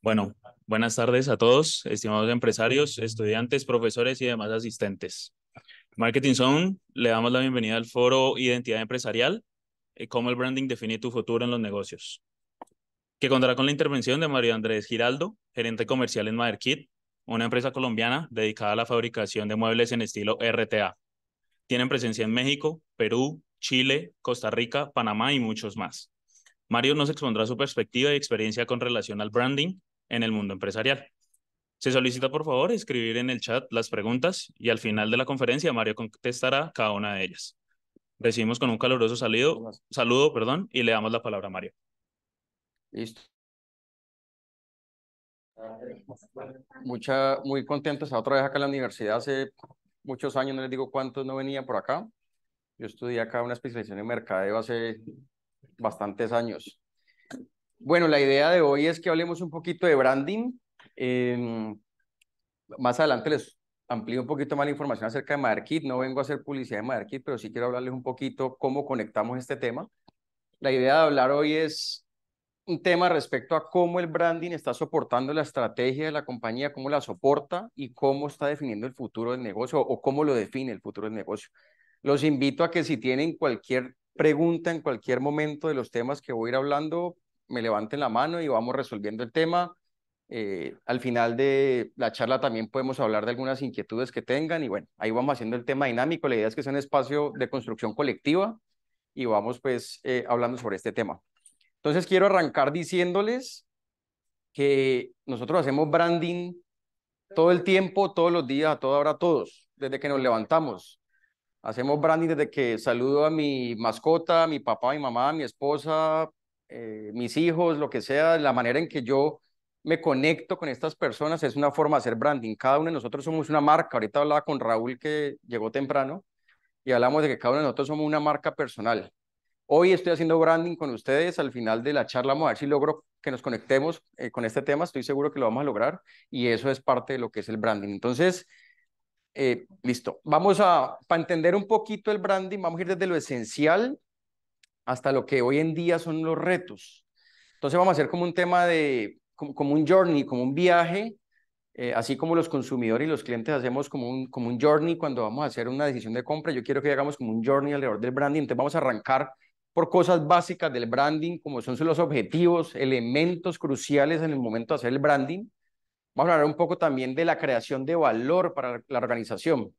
Bueno, buenas tardes a todos, estimados empresarios, estudiantes, profesores y demás asistentes. Marketing Zone, le damos la bienvenida al foro Identidad Empresarial, eh, cómo el branding define tu futuro en los negocios, que contará con la intervención de Mario Andrés Giraldo, gerente comercial en Maderkit, una empresa colombiana dedicada a la fabricación de muebles en estilo RTA. Tienen presencia en México, Perú, Chile, Costa Rica, Panamá y muchos más. Mario nos expondrá su perspectiva y experiencia con relación al branding en el mundo empresarial. Se solicita, por favor, escribir en el chat las preguntas y al final de la conferencia Mario contestará cada una de ellas. Recibimos con un caluroso salido, saludo perdón, y le damos la palabra a Mario. Listo. Mucha, muy contento, está otra vez acá en la universidad hace muchos años, no les digo cuántos no venía por acá. Yo estudié acá una especialización en mercadeo hace bastantes años. Bueno, la idea de hoy es que hablemos un poquito de branding. Em, más adelante les amplío un poquito más la información acerca de marketing. No vengo a hacer publicidad de marketing, pero sí quiero hablarles un poquito cómo conectamos este tema. La idea de hablar hoy es un tema respecto a cómo el branding está soportando la estrategia de la compañía, cómo la soporta y cómo está definiendo el futuro del negocio o cómo lo define el futuro del negocio. Los invito a que si tienen cualquier pregunta en cualquier momento de los temas que voy a ir hablando, me levanten la mano y vamos resolviendo el tema. Eh, al final de la charla también podemos hablar de algunas inquietudes que tengan y bueno, ahí vamos haciendo el tema dinámico. La idea es que sea un espacio de construcción colectiva y vamos pues eh, hablando sobre este tema. Entonces quiero arrancar diciéndoles que nosotros hacemos branding todo el tiempo, todos los días, a toda hora, todos, desde que nos levantamos. Hacemos branding desde que saludo a mi mascota, mi papá, mi mamá, mi esposa, eh, mis hijos, lo que sea, la manera en que yo me conecto con estas personas es una forma de hacer branding. Cada uno de nosotros somos una marca. Ahorita hablaba con Raúl que llegó temprano y hablamos de que cada uno de nosotros somos una marca personal. Hoy estoy haciendo branding con ustedes. Al final de la charla vamos a ver si logro que nos conectemos eh, con este tema. Estoy seguro que lo vamos a lograr y eso es parte de lo que es el branding. Entonces, eh, listo, vamos a, para entender un poquito el branding, vamos a ir desde lo esencial hasta lo que hoy en día son los retos. Entonces vamos a hacer como un tema de, como, un journey, como un viaje, eh, así como los consumidores y los clientes hacemos como un, como un journey cuando vamos a hacer una decisión de compra, yo quiero que hagamos como un journey alrededor del branding, entonces vamos a arrancar por cosas básicas del branding, como son los objetivos, elementos cruciales en el momento de hacer el branding. Vamos a hablar un poco también de la creación de valor para la organización.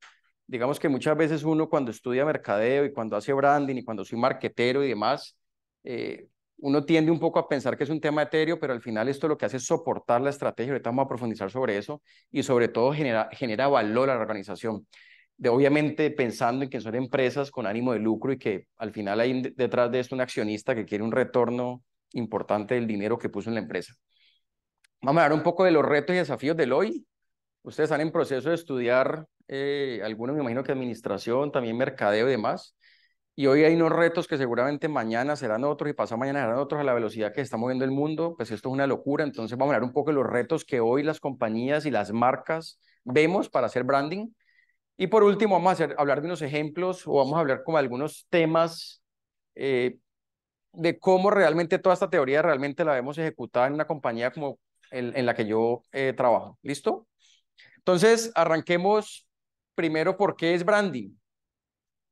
Digamos que muchas veces uno cuando estudia mercadeo y cuando hace branding y cuando soy marquetero y demás, eh, uno tiende un poco a pensar que es un tema etéreo, pero al final esto lo que hace es soportar la estrategia. Ahorita vamos a profundizar sobre eso y sobre todo genera, genera valor a la organización. De, obviamente pensando en que son empresas con ánimo de lucro y que al final hay detrás de esto un accionista que quiere un retorno importante del dinero que puso en la empresa. Vamos a hablar un poco de los retos y desafíos del hoy. Ustedes están en proceso de estudiar, eh, algunos me imagino que administración, también mercadeo y demás. Y hoy hay unos retos que seguramente mañana serán otros y pasado mañana serán otros a la velocidad que está moviendo el mundo. Pues esto es una locura. Entonces vamos a hablar un poco de los retos que hoy las compañías y las marcas vemos para hacer branding. Y por último vamos a hablar de unos ejemplos o vamos a hablar como algunos temas eh, de cómo realmente toda esta teoría realmente la vemos ejecutada en una compañía como en, la que yo eh, trabajo. ¿Listo? Entonces, arranquemos primero por qué es branding.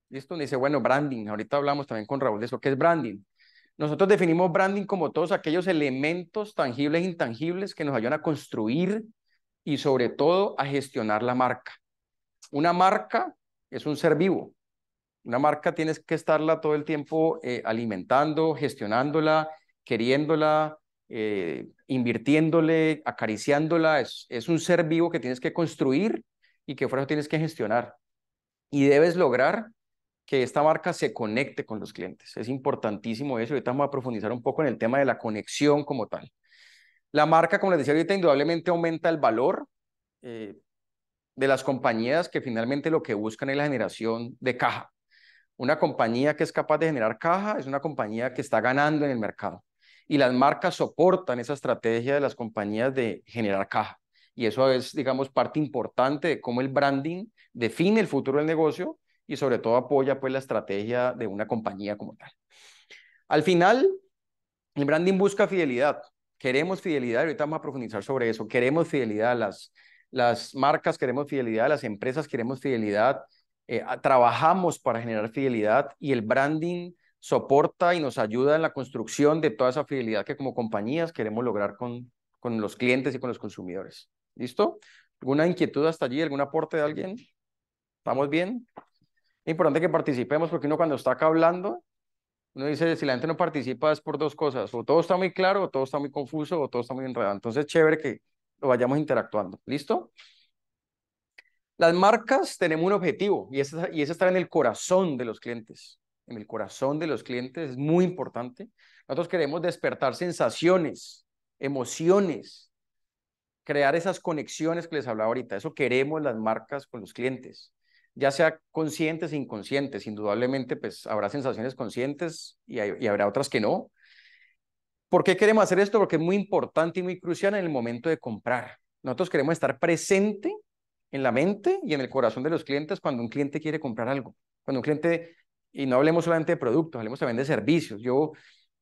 ¿Listo? dice, bueno, branding. Ahorita hablamos también con Raúl de eso. ¿Qué es branding? Nosotros definimos branding como todos aquellos elementos tangibles e intangibles que nos ayudan a construir y sobre todo a gestionar la marca. Una marca es un ser vivo. Una marca tienes que estarla todo el tiempo eh, alimentando, gestionándola, queriéndola, eh, invirtiéndole, acariciándola, es, es, un ser vivo que tienes que construir y que fuera tienes que gestionar. Y debes lograr que esta marca se conecte con los clientes. Es importantísimo eso. Ahorita vamos a profundizar un poco en el tema de la conexión como tal. La marca, como les decía ahorita, indudablemente aumenta el valor eh, de las compañías que finalmente lo que buscan es la generación de caja. Una compañía que es capaz de generar caja es una compañía que está ganando en el mercado y las marcas soportan esa estrategia de las compañías de generar caja. Y eso es, digamos, parte importante de cómo el branding define el futuro del negocio y sobre todo apoya pues la estrategia de una compañía como tal. Al final, el branding busca fidelidad. Queremos fidelidad, ahorita vamos a profundizar sobre eso. Queremos fidelidad, las, las marcas queremos fidelidad, a las empresas queremos fidelidad, eh, trabajamos para generar fidelidad y el branding soporta y nos ayuda en la construcción de toda esa fidelidad que como compañías queremos lograr con, con los clientes y con los consumidores. ¿Listo? ¿Alguna inquietud hasta allí? ¿Algún aporte de alguien? ¿Estamos bien? Es importante que participemos porque uno cuando está acá hablando, uno dice, si la gente no participa es por dos cosas, o todo está muy claro, o todo está muy confuso, o todo está muy enredado. Entonces, chévere que lo vayamos interactuando. ¿Listo? Las marcas tenemos un objetivo y es y ese está en el corazón de los clientes en el corazón de los clientes es muy importante. Nosotros queremos despertar sensaciones, emociones, crear esas conexiones que les hablaba ahorita. Eso queremos las marcas con los clientes, ya sea conscientes e inconscientes. Indudablemente, pues habrá sensaciones conscientes y, y habrá otras que no. ¿Por qué queremos hacer esto? Porque es muy importante y muy crucial en el momento de comprar. Nosotros queremos estar presente en la mente y en el corazón de los clientes cuando un cliente quiere comprar algo. Cuando un cliente y no hablemos solamente de productos, hablemos también de servicios. Yo,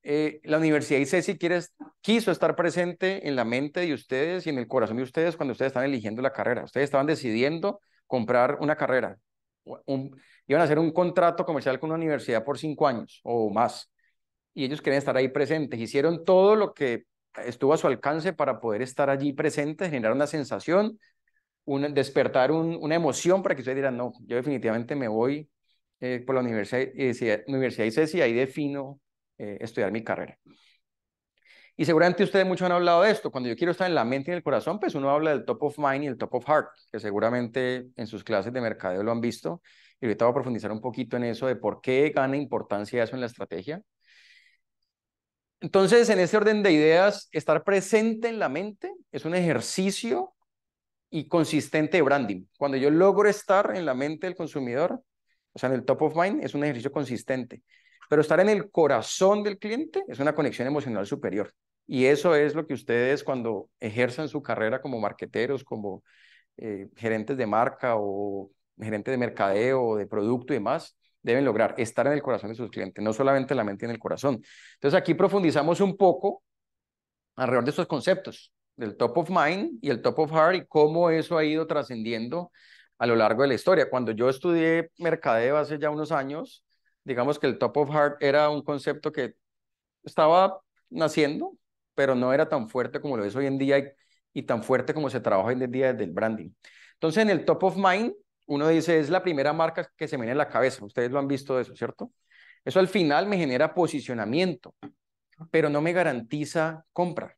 eh, la Universidad y e, si quieres quiso estar presente en la mente de ustedes y en el corazón de ustedes cuando ustedes estaban eligiendo la carrera. Ustedes estaban decidiendo comprar una carrera. iban a hacer un contrato comercial con una universidad por cinco años o más. Y ellos querían estar ahí presentes. Hicieron todo lo que estuvo a su alcance para poder estar allí presente generar una sensación, despertar una emoción para que ustedes dieran, no, yo definitivamente me voy eh, por la universidad, Universidad y ahí defino eh, estudiar mi carrera. Y seguramente ustedes mucho han hablado de esto. Cuando yo quiero estar en la mente y en el corazón, pues uno habla del top of mind y el top of heart, que seguramente en sus clases de mercadeo lo han visto. Y ahorita voy a profundizar un poquito en eso de por qué gana importancia eso en la estrategia. Entonces, en ese orden de ideas, estar presente en la mente es un ejercicio y consistente de branding. Cuando yo logro estar en la mente del consumidor, o sea, en el top of mind es un ejercicio consistente, pero estar en el corazón del cliente es una conexión emocional superior. Y eso es lo que ustedes cuando ejercen su carrera como marqueteros, como eh, gerentes de marca o gerentes de mercadeo de producto y demás, deben lograr estar en el corazón de sus clientes, no solamente la mente en el corazón. Entonces aquí profundizamos un poco alrededor de estos conceptos, del top of mind y el top of heart y cómo eso ha ido trascendiendo a lo largo de la historia. Cuando yo estudié mercadeo hace ya unos años, digamos que el top of heart era un concepto que estaba naciendo, pero no era tan fuerte como lo es hoy en día y, tan fuerte como se trabaja hoy en día desde el branding. Entonces, en el top of mind, uno dice, es la primera marca que se me viene a la cabeza. Ustedes lo han visto eso, ¿cierto? Eso al final me genera posicionamiento, pero no me garantiza compra.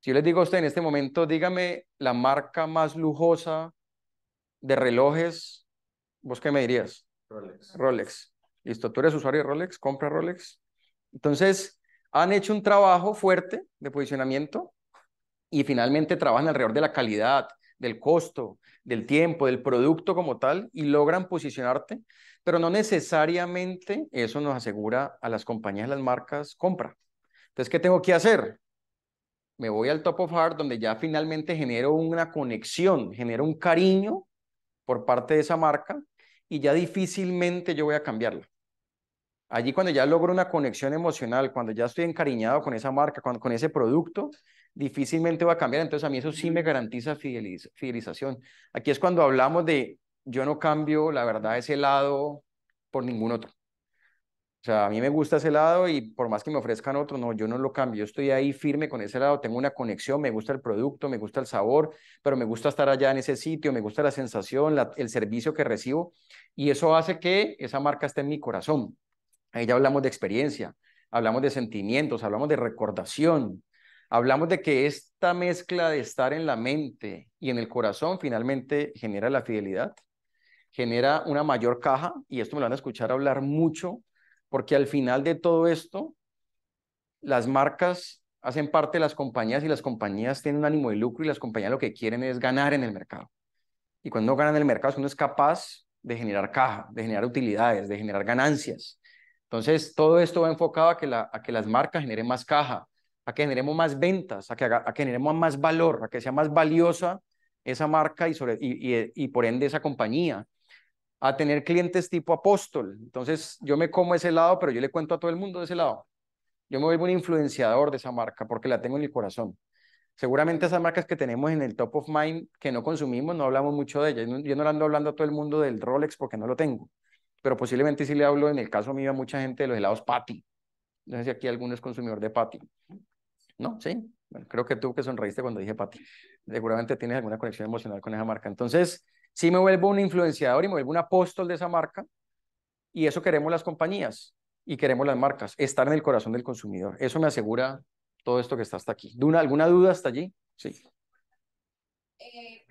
Si yo les digo a usted en este momento, dígame la marca más lujosa de relojes, ¿vos qué me dirías? Rolex. Rolex. Listo, tú eres usuario de Rolex, compra Rolex. Entonces, han hecho un trabajo fuerte de posicionamiento y finalmente trabajan alrededor de la calidad, del costo, del tiempo, del producto como tal y logran posicionarte, pero no necesariamente eso nos asegura a las compañías, las marcas, compra. Entonces, ¿qué tengo que hacer? Me voy al top of heart donde ya finalmente genero una conexión, genero un cariño por parte de esa marca y ya difícilmente yo voy a cambiarla. Allí cuando ya logro una conexión emocional, cuando ya estoy encariñado con esa marca, con, ese producto, difícilmente voy a cambiar. Entonces a mí eso sí me garantiza fidelización. Aquí es cuando hablamos de yo no cambio, la verdad, ese lado por ningún otro. O sea, a mí me gusta ese lado y por más que me ofrezcan otro, no, yo no lo cambio. Yo estoy ahí firme con ese lado, tengo una conexión, me gusta el producto, me gusta el sabor, pero me gusta estar allá en ese sitio, me gusta la sensación, el servicio que recibo y eso hace que esa marca esté en mi corazón. Ahí ya hablamos de experiencia, hablamos de sentimientos, hablamos de recordación, hablamos de que esta mezcla de estar en la mente y en el corazón finalmente genera la fidelidad, genera una mayor caja y esto me lo van a escuchar hablar mucho porque al final de todo esto, las marcas hacen parte de las compañías y las compañías tienen un ánimo de lucro y las compañías lo que quieren es ganar en el mercado. Y cuando ganan en el mercado, uno es capaz de generar caja, de generar utilidades, de generar ganancias. Entonces, todo esto va enfocado a que, las marcas generen más caja, a que generemos más ventas, a que, generemos más valor, a que sea más valiosa esa marca y, sobre, y por ende esa compañía a tener clientes tipo apóstol. Entonces, yo me como ese lado, pero yo le cuento a todo el mundo de ese lado. Yo me vuelvo un influenciador de esa marca porque la tengo en el corazón. Seguramente esas marcas que tenemos en el top of mind que no consumimos, no hablamos mucho de ellas. Yo no le ando hablando a todo el mundo del Rolex porque no lo tengo, pero posiblemente sí le hablo en el caso mío a mucha gente de los helados Patty. No sé si aquí alguno es consumidor de Patty. ¿No? ¿Sí? creo que tú que sonreíste cuando dije Patty. Seguramente tienes alguna conexión emocional con esa marca. Entonces, si me vuelvo un influenciador y me vuelvo un apóstol de esa marca. Y eso queremos las compañías y queremos las marcas, estar en el corazón del consumidor. Eso me asegura todo esto que está hasta aquí. ¿Duna, ¿Alguna duda hasta allí? Sí. Eh,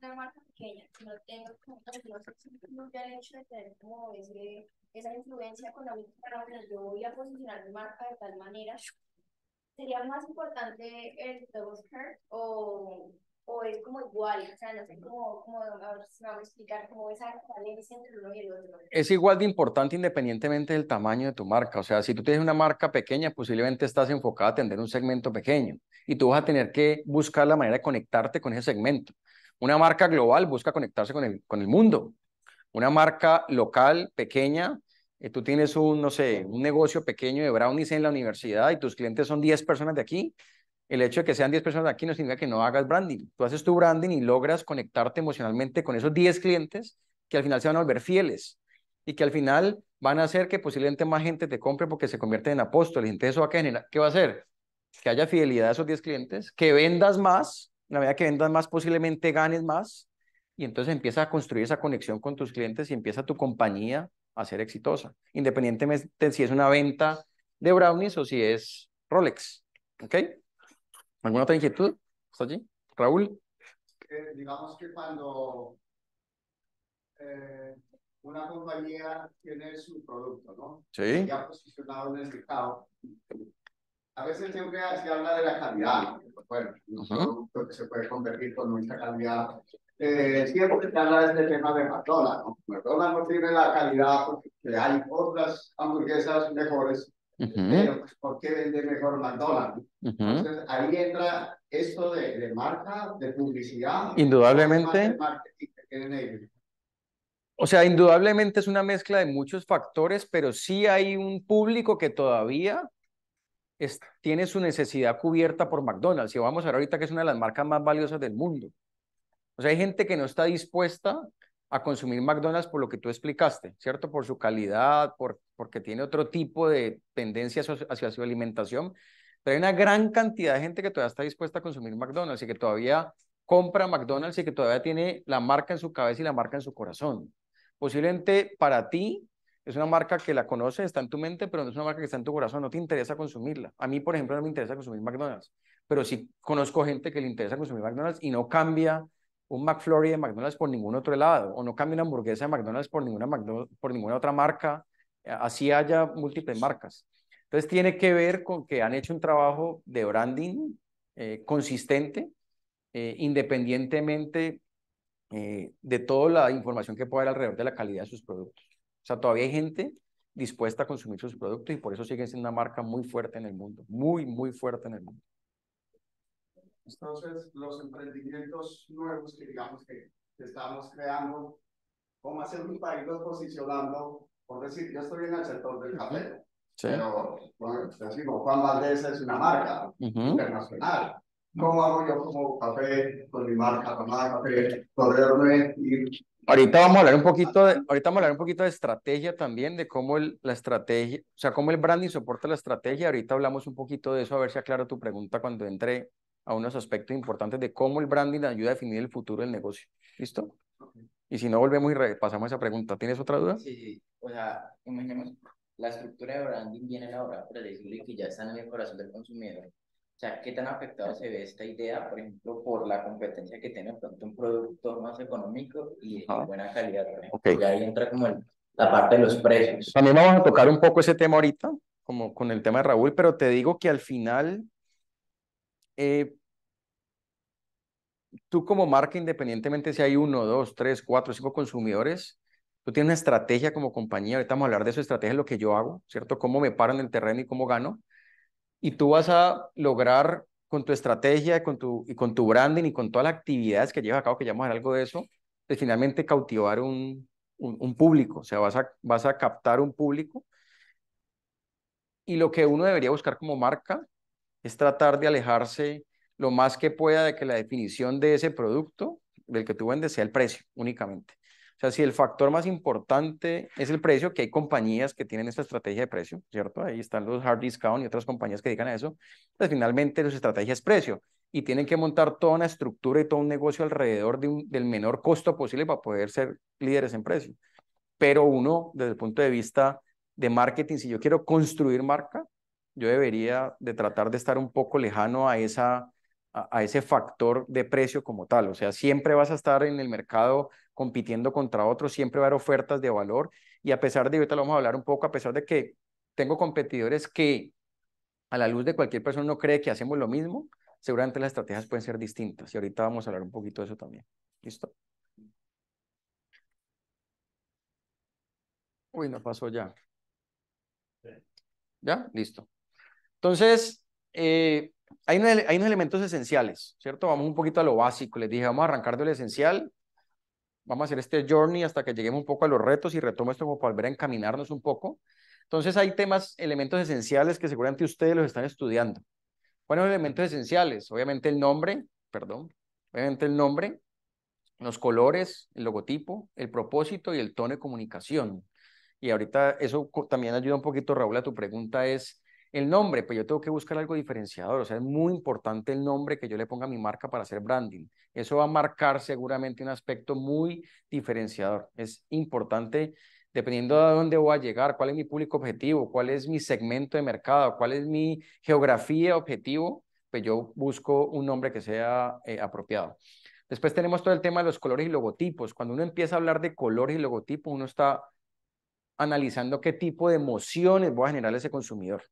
una marca pequeña, no tengo No como el hecho de tener como esa influencia económica palabra. yo voy a posicionar mi marca de tal manera. ¿Sería más importante el double skirt o o es como igual, o sea, no sé cómo, cómo si me a explicar cómo uno y el otro. Es igual de importante independientemente del tamaño de tu marca, o sea, si tú tienes una marca pequeña, posiblemente estás enfocada a atender un segmento pequeño y tú vas a tener que buscar la manera de conectarte con ese segmento. Una marca global busca conectarse con el, con el mundo. Una marca local, pequeña, eh, tú tienes un, no sé, un negocio pequeño de brownies en la universidad y tus clientes son 10 personas de aquí, el hecho de que sean 10 personas aquí no significa que no hagas branding. Tú haces tu branding y logras conectarte emocionalmente con esos 10 clientes que al final se van a volver fieles y que al final van a hacer que posiblemente más gente te compre porque se convierte en apóstoles. Entonces, ¿eso va a generar? ¿qué va a hacer? Que haya fidelidad a esos 10 clientes, que vendas más, la medida que vendas más posiblemente ganes más y entonces empieza a construir esa conexión con tus clientes y empieza tu compañía a ser exitosa, independientemente si es una venta de brownies o si es Rolex. ¿Ok? ¿Alguna otra inquietud? ¿Está Raúl. digamos que cuando eh, una compañía tiene su producto, ¿no? Sí. Y ha posicionado en el mercado. A veces siempre se habla de la calidad. Bueno, un producto que se puede convertir con mucha calidad. Eh, siempre se habla de este tema de McDonald's, ¿no? McDonald's no tiene la calidad porque hay otras hamburguesas mejores pues, ¿por qué vender mejor McDonald's? Entonces, ahí entra esto de, de marca, de publicidad. Indudablemente. o sea, indudablemente es una mezcla de muchos factores, pero sí hay un público que todavía tiene su necesidad cubierta por McDonald's. Y vamos a ver ahorita que es una de las marcas más valiosas del mundo. O sea, hay gente que no está dispuesta a consumir McDonald's por lo que tú explicaste, ¿cierto? Por su calidad, por, porque tiene otro tipo de tendencias hacia su alimentación, pero hay una gran cantidad de gente que todavía está dispuesta a consumir McDonald's y que todavía compra McDonald's y que todavía tiene la marca en su cabeza y la marca en su corazón. Posiblemente para ti es una marca que la conoces, está en tu mente, pero no es una marca que está en tu corazón, no te interesa consumirla. A mí, por ejemplo, no me interesa consumir McDonald's, pero sí conozco gente que le interesa consumir McDonald's y no cambia un McFlurry de McDonald's por ningún otro helado, o no cambie una hamburguesa de McDonald's por ninguna, por ninguna otra marca, eh, así haya múltiples marcas. Entonces tiene que ver con que han hecho un trabajo de branding eh, consistente, eh, independientemente de toda la información que pueda haber alrededor de la calidad de sus productos. O sea, todavía hay gente dispuesta a consumir sus productos y por eso siguen siendo una marca muy fuerte en el mundo, muy, muy fuerte en el mundo. Entonces, los emprendimientos nuevos que digamos que estamos creando, ¿cómo un país país posicionando? Por decir, yo estoy en el sector del café, pero bueno, decimos, Juan Valdés es una marca internacional. ¿Cómo hago yo como café con mi marca, tomar café, correrme y... Ahorita vamos a hablar un poquito de, ahorita vamos a hablar un poquito de estrategia también, de cómo el, la estrategia, o sea, cómo el branding soporta la estrategia. Ahorita hablamos un poquito de eso, a ver si aclaro tu pregunta cuando entre a unos aspectos importantes de cómo el branding ayuda a definir el futuro del negocio. ¿Listo? Y si no, volvemos y repasamos esa pregunta. ¿Tienes otra duda? Sí, sí. O sea, imaginemos, la estructura de branding viene elaborada para decirle que ya está en el corazón del consumidor. O sea, ¿qué tan afectado se ve esta idea, por ejemplo, por la competencia que tiene pronto un producto más económico y de buena calidad? Okay. Y ahí entra como la parte de los precios. También vamos a tocar un poco ese tema ahorita, como con el tema de Raúl, pero te digo que al final eh, tú como marca, independientemente si hay uno, dos, tres, cuatro, cinco consumidores, tú tienes una estrategia como compañía, ahorita vamos a hablar de su estrategia, lo que yo hago, ¿cierto? Cómo me paro en el terreno y cómo gano. Y tú vas a lograr con tu estrategia con tu, y con tu branding y con todas las actividades que llevas a cabo, que llamamos algo de eso, de finalmente cautivar un, un, público, o sea, vas a, vas a captar un público. Y lo que uno debería buscar como marca es tratar de alejarse lo más que pueda de que la definición de ese producto, del que tú vendes, sea el precio únicamente. O sea, si el factor más importante es el precio, que hay compañías que tienen esta estrategia de precio, ¿cierto? Ahí están los hard discount y otras compañías que digan a eso, pues finalmente su estrategia es precio y tienen que montar toda una estructura y todo un negocio alrededor de un, del menor costo posible para poder ser líderes en precio. Pero uno, desde el punto de vista de marketing, si yo quiero construir marca, yo debería de tratar de estar un poco lejano a, esa, a, ese factor de precio como tal. O sea, siempre vas a estar en el mercado compitiendo contra otros, siempre va a haber ofertas de valor y a pesar de, ahorita lo vamos a hablar un poco, a pesar de que tengo competidores que a la luz de cualquier persona no cree que hacemos lo mismo, seguramente las estrategias pueden ser distintas y ahorita vamos a hablar un poquito de eso también. ¿Listo? Uy, no pasó ya. ¿Ya? Listo. Entonces, eh, hay, hay, unos elementos esenciales, ¿cierto? Vamos un poquito a lo básico. Les dije, vamos a arrancar de lo esencial. Vamos a hacer este journey hasta que lleguemos un poco a los retos y retomo esto como para volver a encaminarnos un poco. Entonces, hay temas, elementos esenciales que seguramente ustedes los están estudiando. los elementos esenciales, obviamente el nombre, perdón, obviamente el nombre, los colores, el logotipo, el propósito y el tono de comunicación. Y ahorita eso también ayuda un poquito, Raúl, a tu pregunta es, el nombre, pues yo tengo que buscar algo diferenciador, o sea, es muy importante el nombre que yo le ponga a mi marca para hacer branding. Eso va a marcar seguramente un aspecto muy diferenciador. Es importante, dependiendo de dónde voy a llegar, cuál es mi público objetivo, cuál es mi segmento de mercado, cuál es mi geografía objetivo, pues yo busco un nombre que sea eh, apropiado. Después tenemos todo el tema de los colores y logotipos. Cuando uno empieza a hablar de colores y logotipos, uno está analizando qué tipo de emociones voy a generar ese consumidor.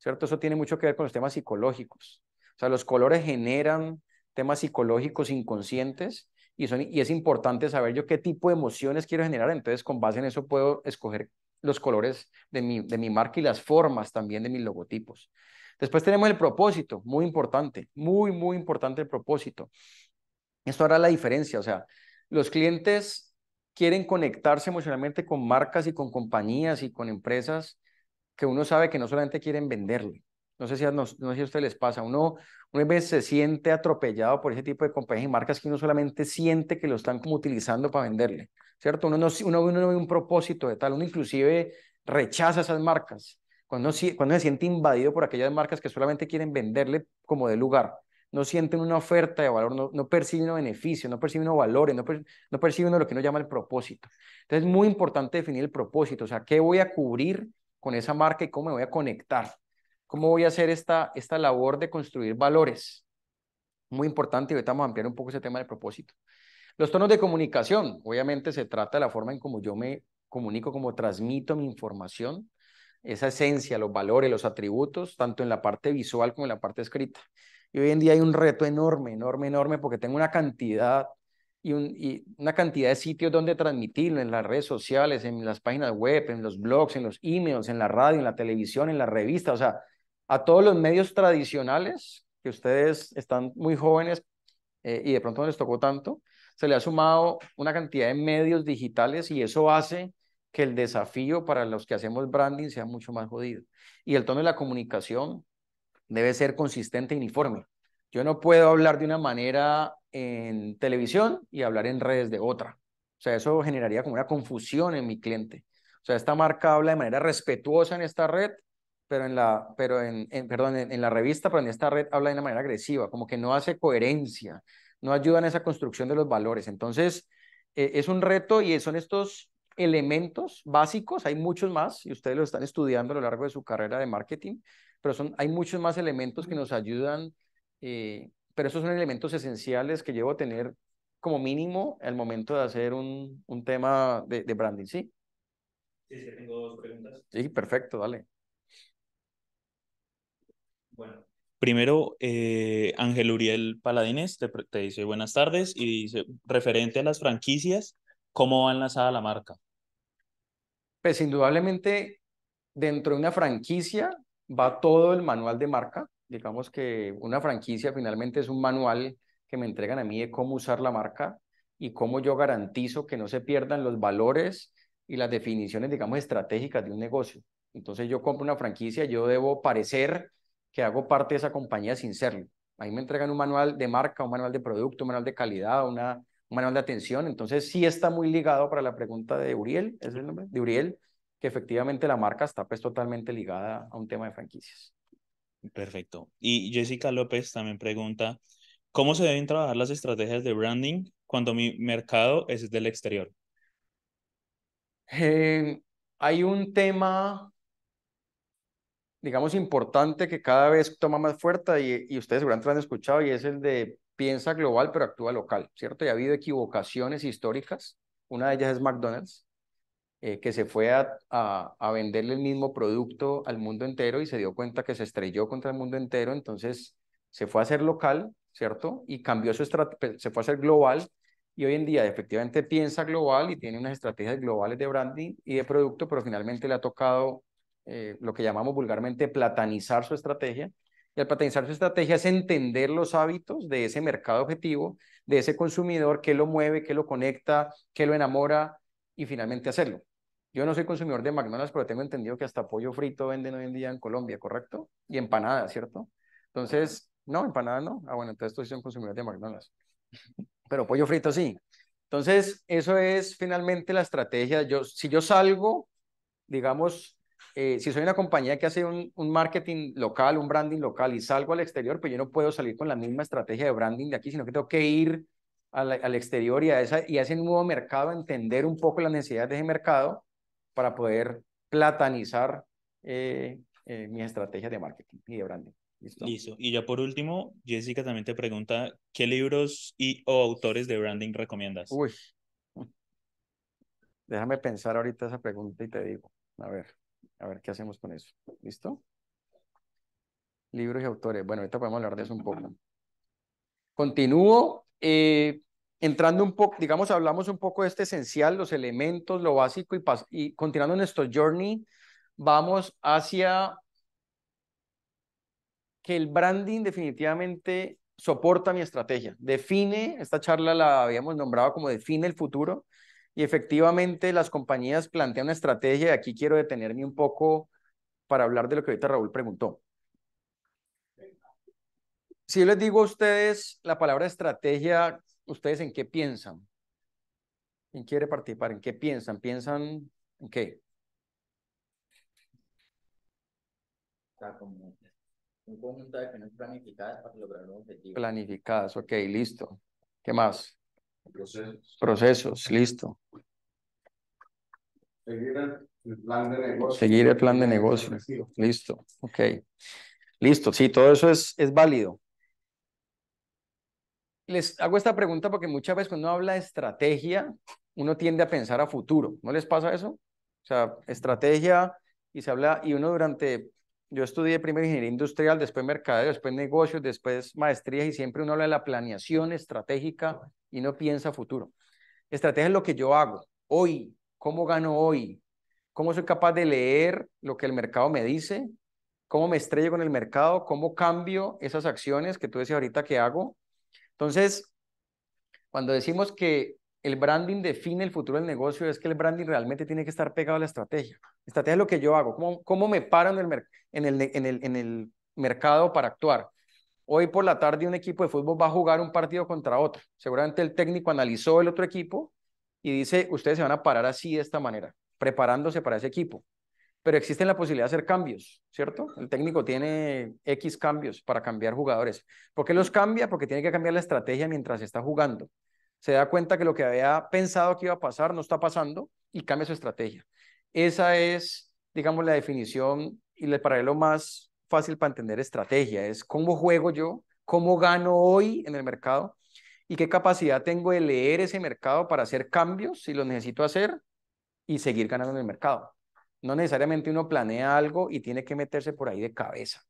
¿cierto? Eso tiene mucho que ver con los temas psicológicos. O sea, los colores generan temas psicológicos inconscientes y, y es importante saber yo qué tipo de emociones quiero generar. Entonces, con base en eso puedo escoger los colores de mi, de mi marca y las formas también de mis logotipos. Después tenemos el propósito, muy importante, muy, muy importante el propósito. Esto hará la diferencia, o sea, los clientes quieren conectarse emocionalmente con marcas y con compañías y con empresas que uno sabe que no solamente quieren venderle. No sé si a, no, si ustedes les pasa, uno, una vez se siente atropellado por ese tipo de compañías y marcas que uno solamente siente que lo están como utilizando para venderle, ¿cierto? Uno no, uno, ve un propósito de tal, uno inclusive rechaza esas marcas, cuando, cuando se siente invadido por aquellas marcas que solamente quieren venderle como de lugar, no sienten una oferta de valor, no, perciben beneficios, no perciben valores, no, no perciben lo que uno llama el propósito. Entonces es muy importante definir el propósito, o sea, ¿qué voy a cubrir? con esa marca y cómo me voy a conectar. ¿Cómo voy a hacer esta, esta labor de construir valores? Muy importante y ahorita vamos a ampliar un poco ese tema de propósito. Los tonos de comunicación, obviamente se trata de la forma en cómo yo me comunico, cómo transmito mi información, esa esencia, los valores, los atributos, tanto en la parte visual como en la parte escrita. Y hoy en día hay un reto enorme, enorme, enorme, porque tengo una cantidad y, una cantidad de sitios donde transmitirlo, en las redes sociales, en las páginas web, en los blogs, en los emails, en la radio, en la televisión, en las revistas o sea, a todos los medios tradicionales que ustedes están muy jóvenes eh, y de pronto no les tocó tanto, se le ha sumado una cantidad de medios digitales y eso hace que el desafío para los que hacemos branding sea mucho más jodido. Y el tono de la comunicación debe ser consistente y uniforme. Yo no puedo hablar de una manera en televisión y hablar en redes de otra. O sea, eso generaría como una confusión en mi cliente. O sea, esta marca habla de manera respetuosa en esta red, pero en la, pero en, perdón, en, la revista, pero en esta red habla de una manera agresiva, como que no hace coherencia, no ayuda en esa construcción de los valores. Entonces, eh, es un reto y son estos elementos básicos, hay muchos más, y ustedes lo están estudiando a lo largo de su carrera de marketing, pero son, hay muchos más elementos que nos ayudan eh, pero esos son elementos esenciales que llevo a tener como mínimo el momento de hacer un, tema de, branding, ¿sí? Sí, tengo dos preguntas. Sí, perfecto, dale. Bueno. Primero, eh, Ángel Uriel Paladines te, te, dice buenas tardes y dice, referente a las franquicias, ¿cómo va enlazada la marca? Pues indudablemente, dentro de una franquicia va todo el manual de marca, digamos que una franquicia finalmente es un manual que me entregan a mí de cómo usar la marca y cómo yo garantizo que no se pierdan los valores y las definiciones, digamos, estratégicas de un negocio. Entonces yo compro una franquicia, yo debo parecer que hago parte de esa compañía sin serlo. Ahí me entregan un manual de marca, un manual de producto, un manual de calidad, una, un manual de atención. Entonces sí está muy ligado para la pregunta de Uriel, ¿es el nombre? De Uriel, que efectivamente la marca está pues totalmente ligada a un tema de franquicias. Perfecto. Y Jessica López también pregunta, ¿cómo se deben trabajar las estrategias de branding cuando mi mercado es del exterior? Eh, hay un tema, digamos, importante que cada vez toma más fuerza y, y ustedes seguramente lo han escuchado y es el de piensa global pero actúa local, ¿cierto? Y ha habido equivocaciones históricas. Una de ellas es McDonald's, eh, que se fue a, a, venderle el mismo producto al mundo entero y se dio cuenta que se estrelló contra el mundo entero, entonces se fue a hacer local, ¿cierto? Y cambió su estrategia se fue a hacer global y hoy en día efectivamente piensa global y tiene unas estrategias globales de branding y de producto, pero finalmente le ha tocado eh, lo que llamamos vulgarmente platanizar su estrategia. Y al platanizar su estrategia es entender los hábitos de ese mercado objetivo, de ese consumidor, qué lo mueve, qué lo conecta, qué lo enamora y finalmente hacerlo. Yo no soy consumidor de McDonald's, pero tengo entendido que hasta pollo frito venden hoy en día en Colombia, ¿correcto? Y empanadas, ¿cierto? Entonces, no, empanadas no. Ah, bueno, entonces estoy son consumidor de McDonald's. Pero pollo frito sí. Entonces, eso es finalmente la estrategia. Yo, si yo salgo, digamos, eh, si soy una compañía que hace un, marketing local, un branding local y salgo al exterior, pues yo no puedo salir con la misma estrategia de branding de aquí, sino que tengo que ir al, exterior y a, esa, y a ese nuevo mercado, entender un poco las necesidades de ese mercado para poder platanizar eh, eh, mi estrategia mis estrategias de marketing y de branding. ¿Listo? Y ya por último, Jessica también te pregunta, ¿qué libros y o autores de branding recomiendas? Uy, déjame pensar ahorita esa pregunta y te digo, a ver, a ver qué hacemos con eso. ¿Listo? Libros y autores. Bueno, ahorita podemos hablar de eso un poco. Continúo. Eh, entrando un poco, digamos, hablamos un poco de este esencial, los elementos, lo básico, y, y continuando nuestro journey, vamos hacia que el branding definitivamente soporta mi estrategia, define, esta charla la habíamos nombrado como define el futuro, y efectivamente las compañías plantean una estrategia, y aquí quiero detenerme un poco para hablar de lo que ahorita Raúl preguntó. Si yo les digo a ustedes la palabra estrategia, ¿ustedes en qué piensan? ¿Quién quiere participar? ¿En qué piensan? ¿Piensan en qué? un planificadas para lograr ok, listo. ¿Qué más? Procesos. Procesos, listo. Seguir el plan de negocio. Seguir el plan de negocio. Listo, ok. Listo, sí, todo eso es, es válido les hago esta pregunta porque muchas veces cuando uno habla de estrategia, uno tiende a pensar a futuro. ¿No les pasa eso? O sea, estrategia y se habla, y uno durante, yo estudié primero ingeniería industrial, después mercadeo, después negocios, después maestrías y siempre uno habla de la planeación estratégica y no piensa futuro. Estrategia es lo que yo hago hoy, cómo gano hoy, cómo soy capaz de leer lo que el mercado me dice, cómo me estrello con el mercado, cómo cambio esas acciones que tú decías ahorita que hago entonces, cuando decimos que el branding define el futuro del negocio, es que el branding realmente tiene que estar pegado a la estrategia. Estrategia es lo que yo hago, cómo, me paro en el, en el mercado para actuar. Hoy por la tarde un equipo de fútbol va a jugar un partido contra otro. Seguramente el técnico analizó el otro equipo y dice, ustedes se van a parar así de esta manera, preparándose para ese equipo pero existe la posibilidad de hacer cambios, ¿cierto? El técnico tiene X cambios para cambiar jugadores. ¿Por qué los cambia? Porque tiene que cambiar la estrategia mientras está jugando. Se da cuenta que lo que había pensado que iba a pasar no está pasando y cambia su estrategia. Esa es, digamos, la definición y el paralelo más fácil para entender estrategia. Es cómo juego yo, cómo gano hoy en el mercado y qué capacidad tengo de leer ese mercado para hacer cambios si los necesito hacer y seguir ganando en el mercado. No necesariamente uno planea algo y tiene que meterse por ahí de cabeza.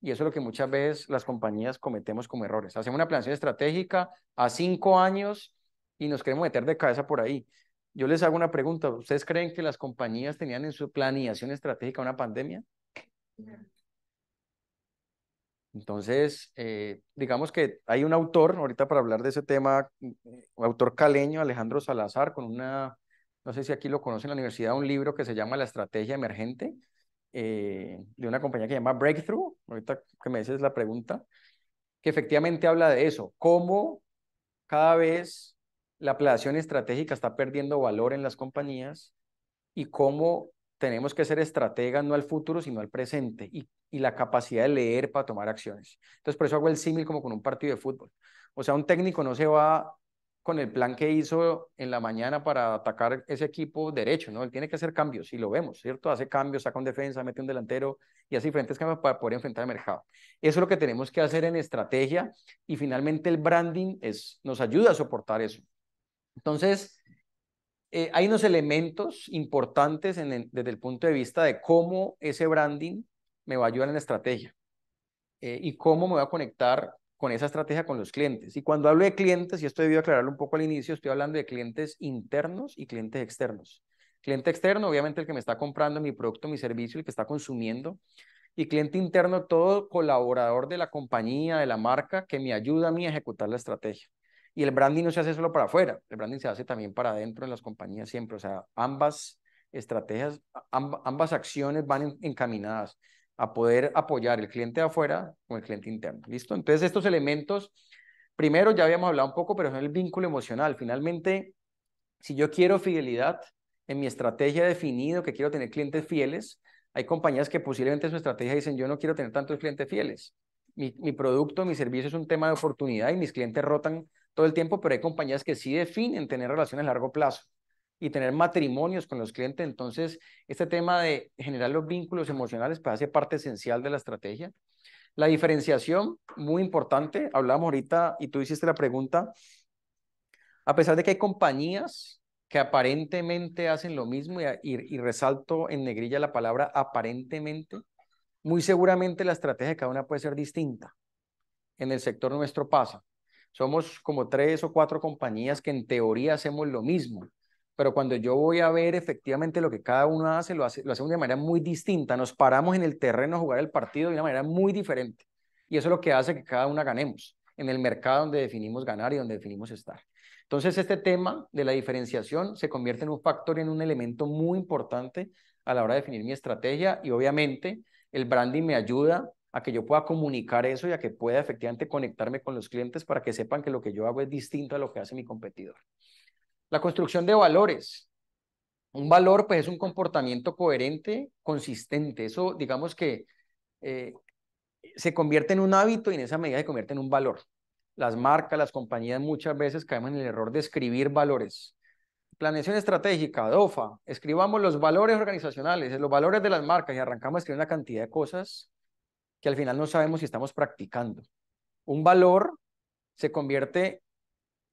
Y eso es lo que muchas veces las compañías cometemos como errores. Hacemos una planeación estratégica a cinco años y nos queremos meter de cabeza por ahí. Yo les hago una pregunta. ¿Ustedes creen que las compañías tenían en su planeación estratégica una pandemia? Entonces, eh, digamos que hay un autor, ahorita para hablar de ese tema, un eh, autor caleño, Alejandro Salazar, con una no sé si aquí lo conocen en la universidad, un libro que se llama La Estrategia Emergente, eh, de una compañía que se llama Breakthrough, ahorita que me dices la pregunta, que efectivamente habla de eso, cómo cada vez la planeación estratégica está perdiendo valor en las compañías y cómo tenemos que ser estrategas no al futuro, sino al presente y, y la capacidad de leer para tomar acciones. Entonces, por eso hago el símil como con un partido de fútbol. O sea, un técnico no se va con el plan que hizo en la mañana para atacar ese equipo derecho, ¿no? Él tiene que hacer cambios, y lo vemos, ¿cierto? Hace cambios, saca un defensa, mete un delantero y hace diferentes cambios para poder enfrentar el mercado. Eso es lo que tenemos que hacer en estrategia y finalmente el branding es, nos ayuda a soportar eso. Entonces, eh, hay unos elementos importantes desde el punto de vista de cómo ese branding me va a ayudar en la estrategia eh, y cómo me va a conectar con esa estrategia con los clientes. Y cuando hablo de clientes, y esto debido aclararlo un poco al inicio, estoy hablando de clientes internos y clientes externos. Cliente externo, obviamente, el que me está comprando mi producto, mi servicio, el que está consumiendo. Y cliente interno, todo colaborador de la compañía, de la marca, que me ayuda a mí a ejecutar la estrategia. Y el branding no se hace solo para afuera, el branding se hace también para adentro en las compañías siempre. O sea, ambas estrategias, ambas acciones van encaminadas a poder apoyar el cliente de afuera con el cliente interno. ¿Listo? Entonces, estos elementos, primero ya habíamos hablado un poco, pero son el vínculo emocional. Finalmente, si yo quiero fidelidad, en mi estrategia he definido que quiero tener clientes fieles. Hay compañías que posiblemente su estrategia dicen, yo no quiero tener tantos clientes fieles. mi producto, mi servicio es un tema de oportunidad y mis clientes rotan todo el tiempo, pero hay compañías que sí definen tener relaciones a largo plazo y tener matrimonios con los clientes. Entonces, este tema de generar los vínculos emocionales pues, hace parte esencial de la estrategia. La diferenciación, muy importante, hablamos ahorita y tú hiciste la pregunta, a pesar de que hay compañías que aparentemente hacen lo mismo y, y resalto en negrilla la palabra aparentemente, muy seguramente la estrategia de cada una puede ser distinta. En el sector nuestro pasa. Somos como tres o cuatro compañías que en teoría hacemos lo mismo, pero cuando yo voy a ver efectivamente lo que cada uno hace, lo, hace, lo hacemos de manera muy distinta, nos paramos en el terreno a jugar el partido de una manera muy diferente. Y eso es lo que hace que cada una ganemos en el mercado donde definimos ganar y donde definimos estar. Entonces, este tema de la diferenciación se convierte en un factor, y en un elemento muy importante a la hora de definir mi estrategia y obviamente el branding me ayuda a que yo pueda comunicar eso y a que pueda efectivamente conectarme con los clientes para que sepan que lo que yo hago es distinto a lo que hace mi competidor. La construcción de valores. Un valor, pues, es un comportamiento coherente, consistente. Eso, digamos que eh, se convierte en un hábito y en esa medida se convierte en un valor. Las marcas, las compañías muchas veces caemos en el error de escribir valores. Planeación estratégica, DOFA, escribamos los valores organizacionales, los valores de las marcas y arrancamos a escribir una cantidad de cosas que al final no sabemos si estamos practicando. Un valor se convierte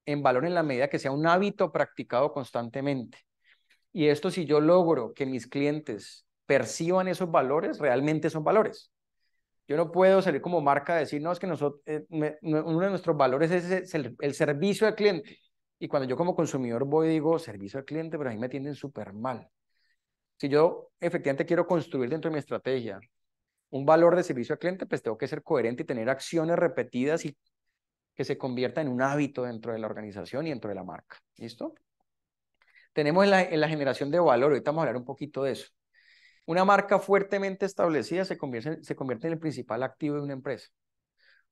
en valor en la medida que sea un hábito practicado constantemente. Y esto si yo logro que mis clientes perciban esos valores, realmente son valores. Yo no puedo salir como marca a decir, no, es que nosotros, eh, uno de nuestros valores es el, servicio al cliente. Y cuando yo como consumidor voy y digo servicio al cliente, pero a mí me atienden súper mal. Si yo efectivamente quiero construir dentro de mi estrategia un valor de servicio al cliente, pues tengo que ser coherente y tener acciones repetidas y que se convierta en un hábito dentro de la organización y dentro de la marca. ¿Listo? Tenemos en la, generación de valor, ahorita vamos a hablar un poquito de eso. Una marca fuertemente establecida se convierte, se convierte en el principal activo de una empresa.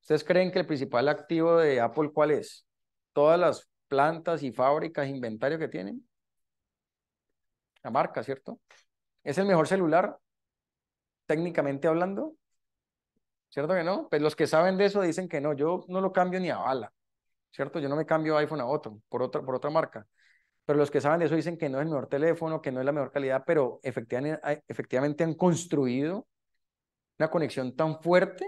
¿Ustedes creen que el principal activo de Apple cuál es? Todas las plantas y fábricas, inventario que tienen. La marca, ¿cierto? ¿Es el mejor celular, técnicamente hablando? ¿Cierto que no? Pues los que saben de eso dicen que no, yo no lo cambio ni a bala, ¿cierto? Yo no me cambio iPhone a otro, por otra, por otra marca. Pero los que saben de eso dicen que no es el mejor teléfono, que no es la mejor calidad, pero efectivamente, han construido una conexión tan fuerte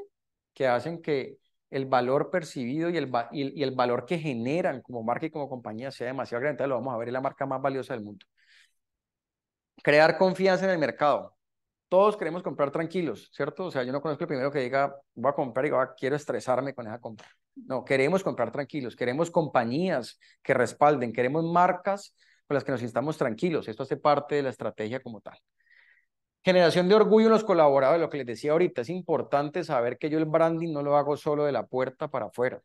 que hacen que el valor percibido y el, y, el valor que generan como marca y como compañía sea demasiado grande. lo vamos a ver, es la marca más valiosa del mundo. Crear confianza en el mercado todos queremos comprar tranquilos, ¿cierto? O sea, yo no conozco el primero que diga, voy a comprar y va, quiero estresarme con esa compra. No, queremos comprar tranquilos, queremos compañías que respalden, queremos marcas con las que nos sintamos tranquilos. Esto hace parte de la estrategia como tal. Generación de orgullo en los colaboradores, lo que les decía ahorita, es importante saber que yo el branding no lo hago solo de la puerta para afuera.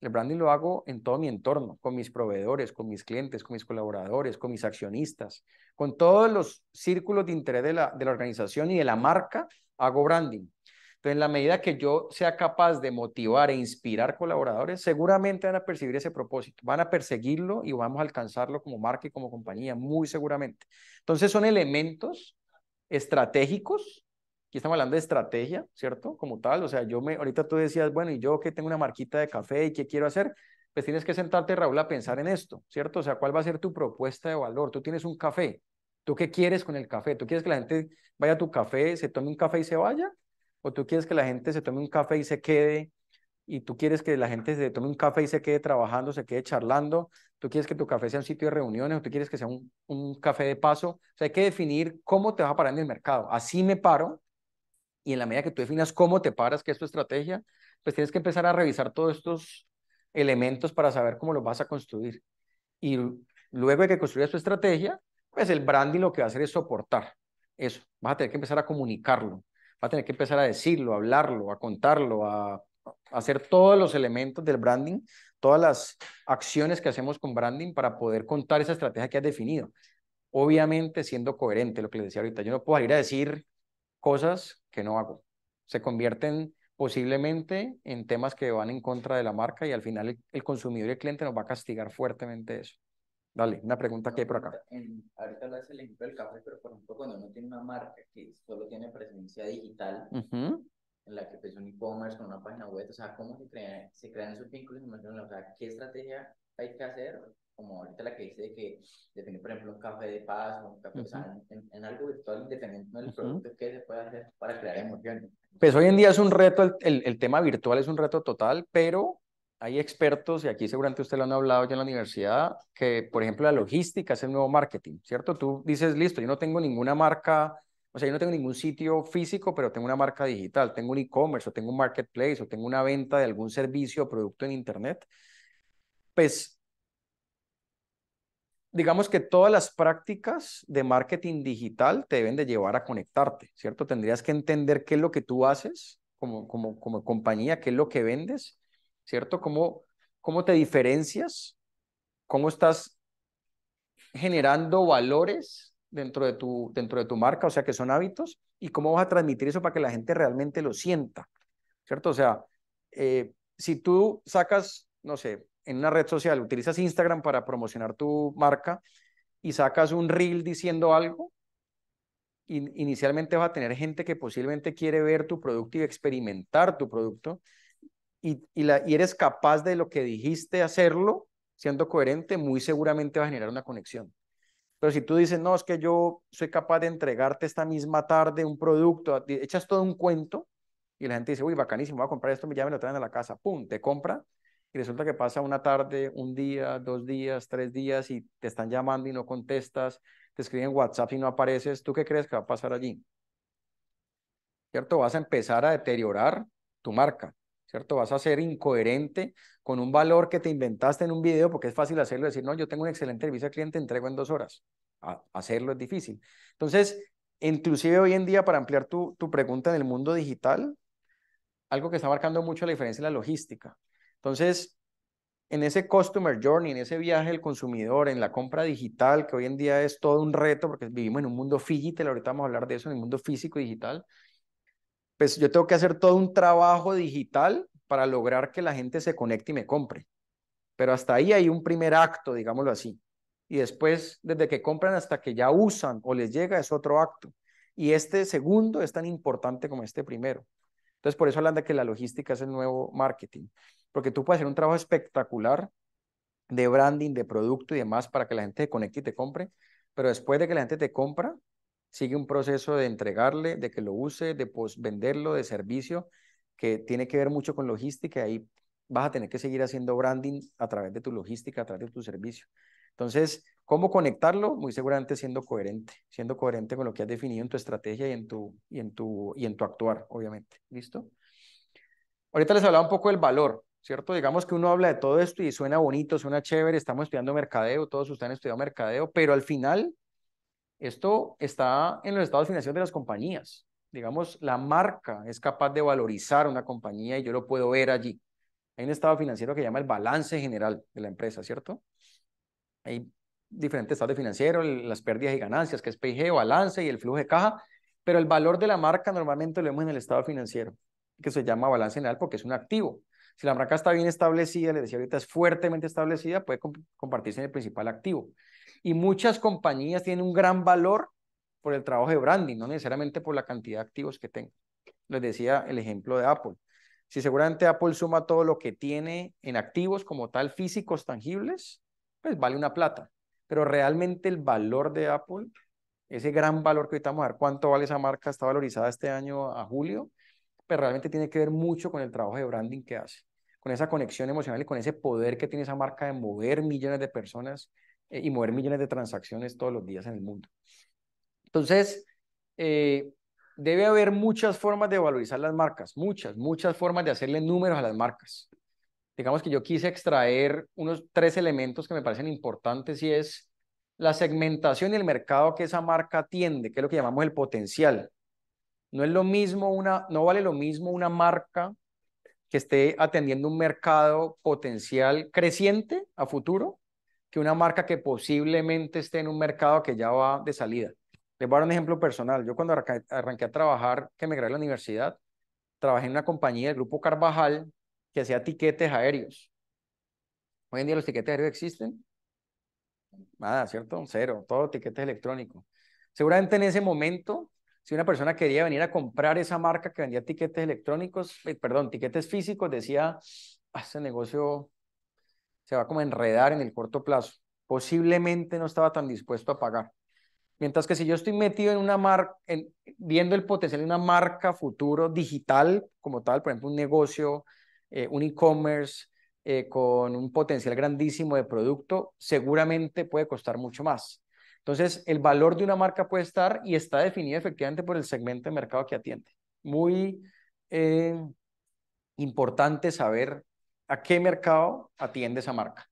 El branding lo hago en todo mi entorno, con mis proveedores, con mis clientes, con mis colaboradores, con mis accionistas, con todos los círculos de interés de la, organización y de la marca, hago branding. Entonces, en la medida que yo sea capaz de motivar e inspirar colaboradores, seguramente van a percibir ese propósito, van a perseguirlo y vamos a alcanzarlo como marca y como compañía, muy seguramente. Entonces, son elementos estratégicos Aquí estamos hablando de estrategia, ¿cierto? Como tal, o sea, yo me, ahorita tú decías, bueno, y yo que tengo una marquita de café y qué quiero hacer, pues tienes que sentarte, Raúl, a pensar en esto, ¿cierto? O sea, ¿cuál va a ser tu propuesta de valor? Tú tienes un café, ¿tú qué quieres con el café? ¿Tú quieres que la gente vaya a tu café, se tome un café y se vaya? ¿O tú quieres que la gente se tome un café y se quede? ¿Y tú quieres que la gente se tome un café y se quede trabajando, se quede charlando? ¿Tú quieres que tu café sea un sitio de reuniones o tú quieres que sea un, un café de paso? O sea, hay que definir cómo te vas a parar en el mercado. Así me paro y en la medida que tú definas cómo te paras, qué es tu estrategia, pues tienes que empezar a revisar todos estos elementos para saber cómo los vas a construir. Y luego de que construyas tu estrategia, pues el branding lo que va a hacer es soportar eso. Vas a tener que empezar a comunicarlo, va a tener que empezar a decirlo, a hablarlo, a contarlo, a, hacer todos los elementos del branding, todas las acciones que hacemos con branding para poder contar esa estrategia que has definido. Obviamente siendo coherente, lo que les decía ahorita, yo no puedo ir a decir cosas que no hago. Se convierten posiblemente en temas que van en contra de la marca y al final el, consumidor y el cliente nos va a castigar fuertemente eso. Dale, una pregunta que hay por acá. En, ahorita lo hace el ejemplo del café, pero por ejemplo, cuando uno tiene una marca que solo tiene presencia digital, en la que es pues, un e-commerce con una página web, o sea, ¿cómo se crean, se crean esos vínculos O sea, ¿qué estrategia hay que hacer como ahorita la que dice que definir, por ejemplo, un café de paz o un café, en, algo virtual, independientemente del producto ¿qué se puede hacer para crear emociones. Pues hoy en día es un reto, el, el, tema virtual es un reto total, pero hay expertos, y aquí seguramente usted lo han hablado ya en la universidad, que por ejemplo la logística es el nuevo marketing, ¿cierto? Tú dices, listo, yo no tengo ninguna marca, o sea, yo no tengo ningún sitio físico, pero tengo una marca digital, tengo un e-commerce o tengo un marketplace o tengo una venta de algún servicio o producto en Internet. Pues digamos que todas las prácticas de marketing digital te deben de llevar a conectarte, ¿cierto? Tendrías que entender qué es lo que tú haces como, como, como compañía, qué es lo que vendes, ¿cierto? ¿Cómo, cómo te diferencias? ¿Cómo estás generando valores dentro de, tu, dentro de tu marca? O sea, que son hábitos. ¿Y cómo vas a transmitir eso para que la gente realmente lo sienta? ¿Cierto? O sea, eh, si tú sacas, no sé, en una red social, utilizas Instagram para promocionar tu marca y sacas un reel diciendo algo, inicialmente vas a tener gente que posiblemente quiere ver tu producto y experimentar tu producto y, eres capaz de lo que dijiste hacerlo, siendo coherente, muy seguramente va a generar una conexión. Pero si tú dices, no, es que yo soy capaz de entregarte esta misma tarde un producto, echas todo un cuento y la gente dice, uy, bacanísimo, voy a comprar esto, me lo traen a la casa, pum, te compra y resulta que pasa una tarde, un día, dos días, tres días y te están llamando y no contestas, te escriben WhatsApp y no apareces, ¿tú qué crees que va a pasar allí? ¿Cierto? Vas a empezar a deteriorar tu marca, ¿cierto? Vas a ser incoherente con un valor que te inventaste en un video porque es fácil hacerlo, decir, no, yo tengo un excelente servicio al cliente, entrego en dos horas. hacerlo es difícil. Entonces, inclusive hoy en día, para ampliar tu, tu pregunta en el mundo digital, algo que está marcando mucho la diferencia es la logística. Entonces, en ese customer journey, en ese viaje del consumidor, en la compra digital, que hoy en día es todo un reto porque vivimos en un mundo digital, ahorita vamos a hablar de eso, en el mundo físico y digital, pues yo tengo que hacer todo un trabajo digital para lograr que la gente se conecte y me compre. Pero hasta ahí hay un primer acto, digámoslo así. Y después, desde que compran hasta que ya usan o les llega, es otro acto. Y este segundo es tan importante como este primero. Entonces, por eso hablan de que la logística es el nuevo marketing porque tú puedes hacer un trabajo espectacular de branding, de producto y demás para que la gente te conecte y te compre, pero después de que la gente te compra, sigue un proceso de entregarle, de que lo use, de venderlo, de servicio, que tiene que ver mucho con logística y ahí vas a tener que seguir haciendo branding a través de tu logística, a través de tu servicio. Entonces, ¿cómo conectarlo? Muy seguramente siendo coherente, siendo coherente con lo que has definido en tu estrategia y en tu, y en tu, y en tu actuar, obviamente. ¿Listo? Ahorita les hablaba un poco del valor. ¿cierto? Digamos que uno habla de todo esto y suena bonito, suena chévere, estamos estudiando mercadeo, todos ustedes han estudiado mercadeo, pero al final esto está en los estados financieros de las compañías. Digamos, la marca es capaz de valorizar una compañía y yo lo puedo ver allí. Hay un estado financiero que se llama el balance general de la empresa, ¿cierto? Hay diferentes estados financieros, las pérdidas y ganancias, que es PIG, balance y el flujo de caja, pero el valor de la marca normalmente lo vemos en el estado financiero, que se llama balance general porque es un activo. Si la marca está bien establecida, les decía ahorita, es fuertemente establecida, puede compartirse en el principal activo. Y muchas compañías tienen un gran valor por el trabajo de branding, no necesariamente por la cantidad de activos que tengan. Les decía el ejemplo de Apple. Si seguramente Apple suma todo lo que tiene en activos como tal, físicos, tangibles, pues vale una plata. Pero realmente el valor de Apple, ese gran valor que ahorita vamos a ver cuánto vale esa marca, está valorizada este año a julio, pero pues realmente tiene que ver mucho con el trabajo de branding que hace con esa conexión emocional y con ese poder que tiene esa marca de mover millones de personas eh, y mover millones de transacciones todos los días en el mundo. Entonces, eh, debe haber muchas formas de valorizar las marcas, muchas, muchas formas de hacerle números a las marcas. Digamos que yo quise extraer unos tres elementos que me parecen importantes y es la segmentación y el mercado que esa marca atiende, que es lo que llamamos el potencial. No es lo mismo una, no vale lo mismo una marca que esté atendiendo un mercado potencial creciente a futuro que una marca que posiblemente esté en un mercado que ya va de salida. Les voy a dar un ejemplo personal. Yo cuando arranqué, a trabajar, que me gradué de la universidad, trabajé en una compañía del Grupo Carvajal que hacía tiquetes aéreos. Hoy en día los tiquetes aéreos existen. Nada, ¿cierto? Cero, todo tiquete electrónico. Seguramente en ese momento si una persona quería venir a comprar esa marca que vendía tiquetes electrónicos, eh, perdón, tiquetes físicos, decía, ah, ese este negocio se va como enredar en el corto plazo. Posiblemente no estaba tan dispuesto a pagar. Mientras que si yo estoy metido en una marca, viendo el potencial de una marca futuro digital como tal, por ejemplo, un negocio, eh, un e-commerce, eh, con un potencial grandísimo de producto, seguramente puede costar mucho más. Entonces, el valor de una marca puede estar y está definido efectivamente por el segmento de mercado que atiende. Muy eh, importante saber a qué mercado atiende esa marca.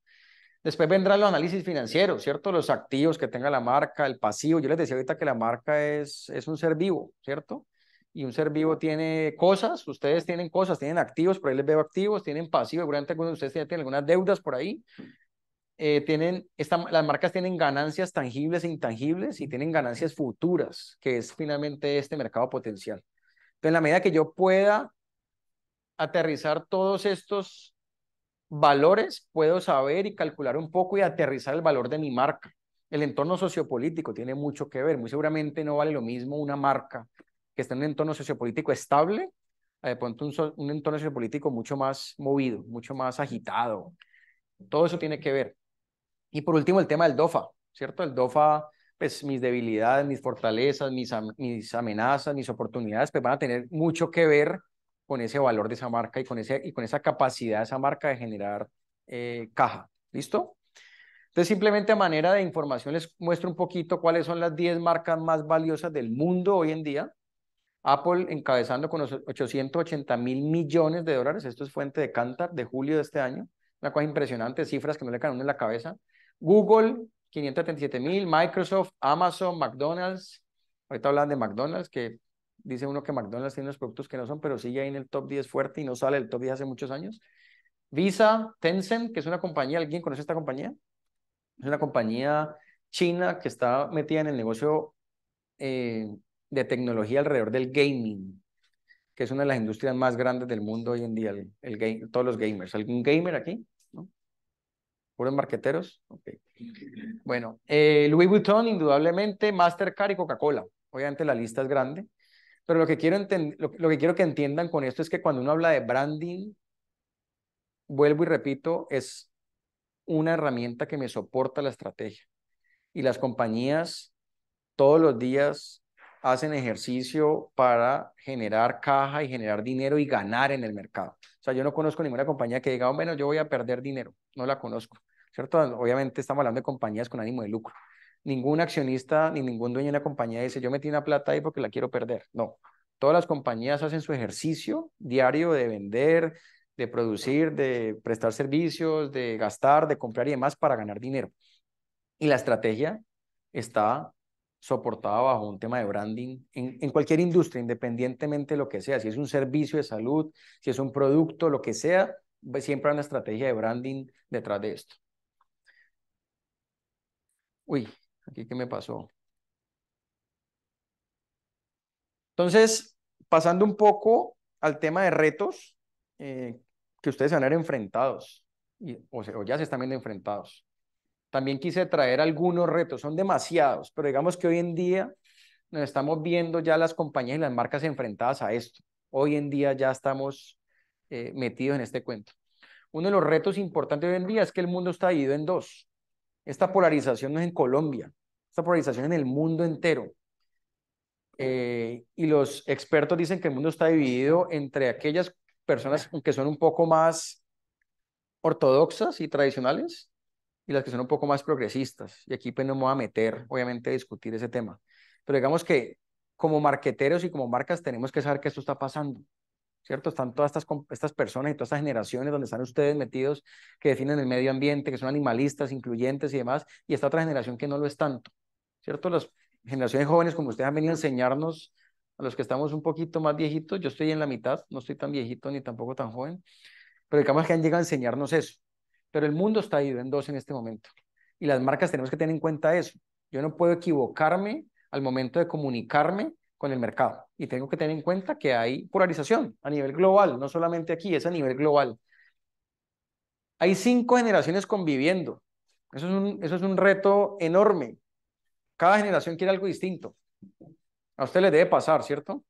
Después vendrá el análisis financiero, ¿cierto? Los activos que tenga la marca, el pasivo. Yo les decía ahorita que la marca es, es un ser vivo, ¿cierto? Y un ser vivo tiene cosas, ustedes tienen cosas, tienen activos, por ahí les veo activos, tienen pasivo. seguramente algunos de ustedes ya tienen algunas deudas por ahí. Eh, tienen, esta, las marcas tienen ganancias tangibles e intangibles y tienen ganancias futuras, que es finalmente este mercado potencial. Entonces, en la medida que yo pueda aterrizar todos estos valores, puedo saber y calcular un poco y aterrizar el valor de mi marca. El entorno sociopolítico tiene mucho que ver. Muy seguramente no vale lo mismo una marca que está en un entorno sociopolítico estable, de pronto un entorno sociopolítico mucho más movido, mucho más agitado. Todo eso tiene que ver. Y por último, el tema del DOFA, ¿cierto? El DOFA, pues mis debilidades, mis fortalezas, mis, mis amenazas, mis oportunidades, pues van a tener mucho que ver con ese valor de esa marca y con, ese, y con esa capacidad de esa marca de generar eh, caja. ¿Listo? Entonces, simplemente a manera de información les muestro un poquito cuáles son las 10 marcas más valiosas del mundo hoy en día. Apple encabezando con los 880 mil millones de dólares. Esto es fuente de Cantar de julio de este año. Una cosa impresionante, cifras que no le caen en la cabeza. Google, 537 mil, Microsoft, Amazon, McDonald's. Ahorita hablan de McDonald's, que dice uno que McDonald's tiene unos productos que no son, pero sigue ahí en el top 10 fuerte y no sale el top 10 hace muchos años. Visa, Tencent, que es una compañía, ¿alguien conoce esta compañía? Es una compañía china que está metida en el negocio eh, de tecnología alrededor del gaming, que es una de las industrias más grandes del mundo hoy en día, todos los gamers. ¿Algún gamer aquí? puros marqueteros. Okay. Bueno, eh, Louis Vuitton, indudablemente, Mastercard y Coca-Cola. Obviamente la lista es grande, pero lo que, quiero lo que quiero que entiendan con esto es que cuando uno habla de branding, vuelvo y repito, es una herramienta que me soporta la estrategia. Y las compañías todos los días hacen ejercicio para generar caja y generar dinero y ganar en el mercado. O sea, yo no conozco ninguna compañía que diga, oh, bueno, yo voy a perder dinero. No la conozco. Obviamente estamos hablando de compañías con ánimo de lucro. Ningún accionista ni ningún dueño de una compañía dice, yo metí una plata ahí porque la quiero perder. No, todas las compañías hacen su ejercicio diario de vender, de producir, de prestar servicios, de gastar, de comprar y demás para ganar dinero. Y la estrategia está soportada bajo un tema de branding en, en, cualquier industria, independientemente de lo que sea, si es un servicio de salud, si es un producto, lo que sea, pues siempre hay una estrategia de branding detrás de esto. Uy, aquí qué me pasó. Entonces, pasando un poco al tema de retos eh, que ustedes van a ver enfrentados, o, ya se están viendo enfrentados. También quise traer algunos retos, son demasiados, pero digamos que hoy en día nos estamos viendo ya las compañías y las marcas enfrentadas a esto. Hoy en día ya estamos eh, metidos en este cuento. Uno de los retos importantes hoy en día es que el mundo está dividido en dos. Esta polarización no es en Colombia, esta polarización es en el mundo entero. Eh, y los expertos dicen que el mundo está dividido entre aquellas personas que son un poco más ortodoxas y tradicionales y las que son un poco más progresistas. Y aquí pues no me voy a meter, obviamente, a discutir ese tema. Pero digamos que como marqueteros y como marcas tenemos que saber que esto está pasando. ¿cierto? Están todas estas, estas personas y todas estas generaciones donde están ustedes metidos que definen el medio ambiente, que son animalistas, incluyentes y demás, y esta otra generación que no lo es tanto, ¿cierto? Las generaciones jóvenes, como ustedes han venido a enseñarnos, a los que estamos un poquito más viejitos, yo estoy en la mitad, no estoy tan viejito ni tampoco tan joven, pero digamos que han llegado a enseñarnos eso. Pero el mundo está ido en dos en este momento y las marcas tenemos que tener en cuenta eso. Yo no puedo equivocarme al momento de comunicarme con el mercado. Y tengo que tener en cuenta que hay polarización a nivel global, no solamente aquí, es a nivel global. Hay cinco generaciones conviviendo. Eso es un, eso es un reto enorme. Cada generación quiere algo distinto. A usted le debe pasar, ¿cierto?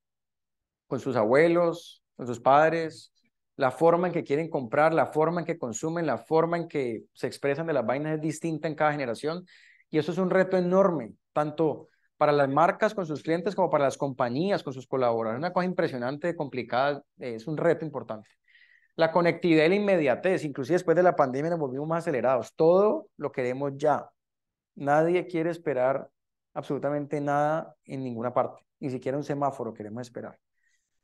Con sus abuelos, con sus padres, la forma en que quieren comprar, la forma en que consumen, la forma en que se expresan de las vainas es distinta en cada generación. Y eso es un reto enorme, tanto para las marcas con sus clientes como para las compañías con sus colaboradores. Una cosa impresionante, complicada, es un reto importante. La conectividad y la inmediatez, inclusive después de la pandemia nos volvimos más acelerados. Todo lo queremos ya. Nadie quiere esperar absolutamente nada en ninguna parte, ni siquiera un semáforo queremos esperar.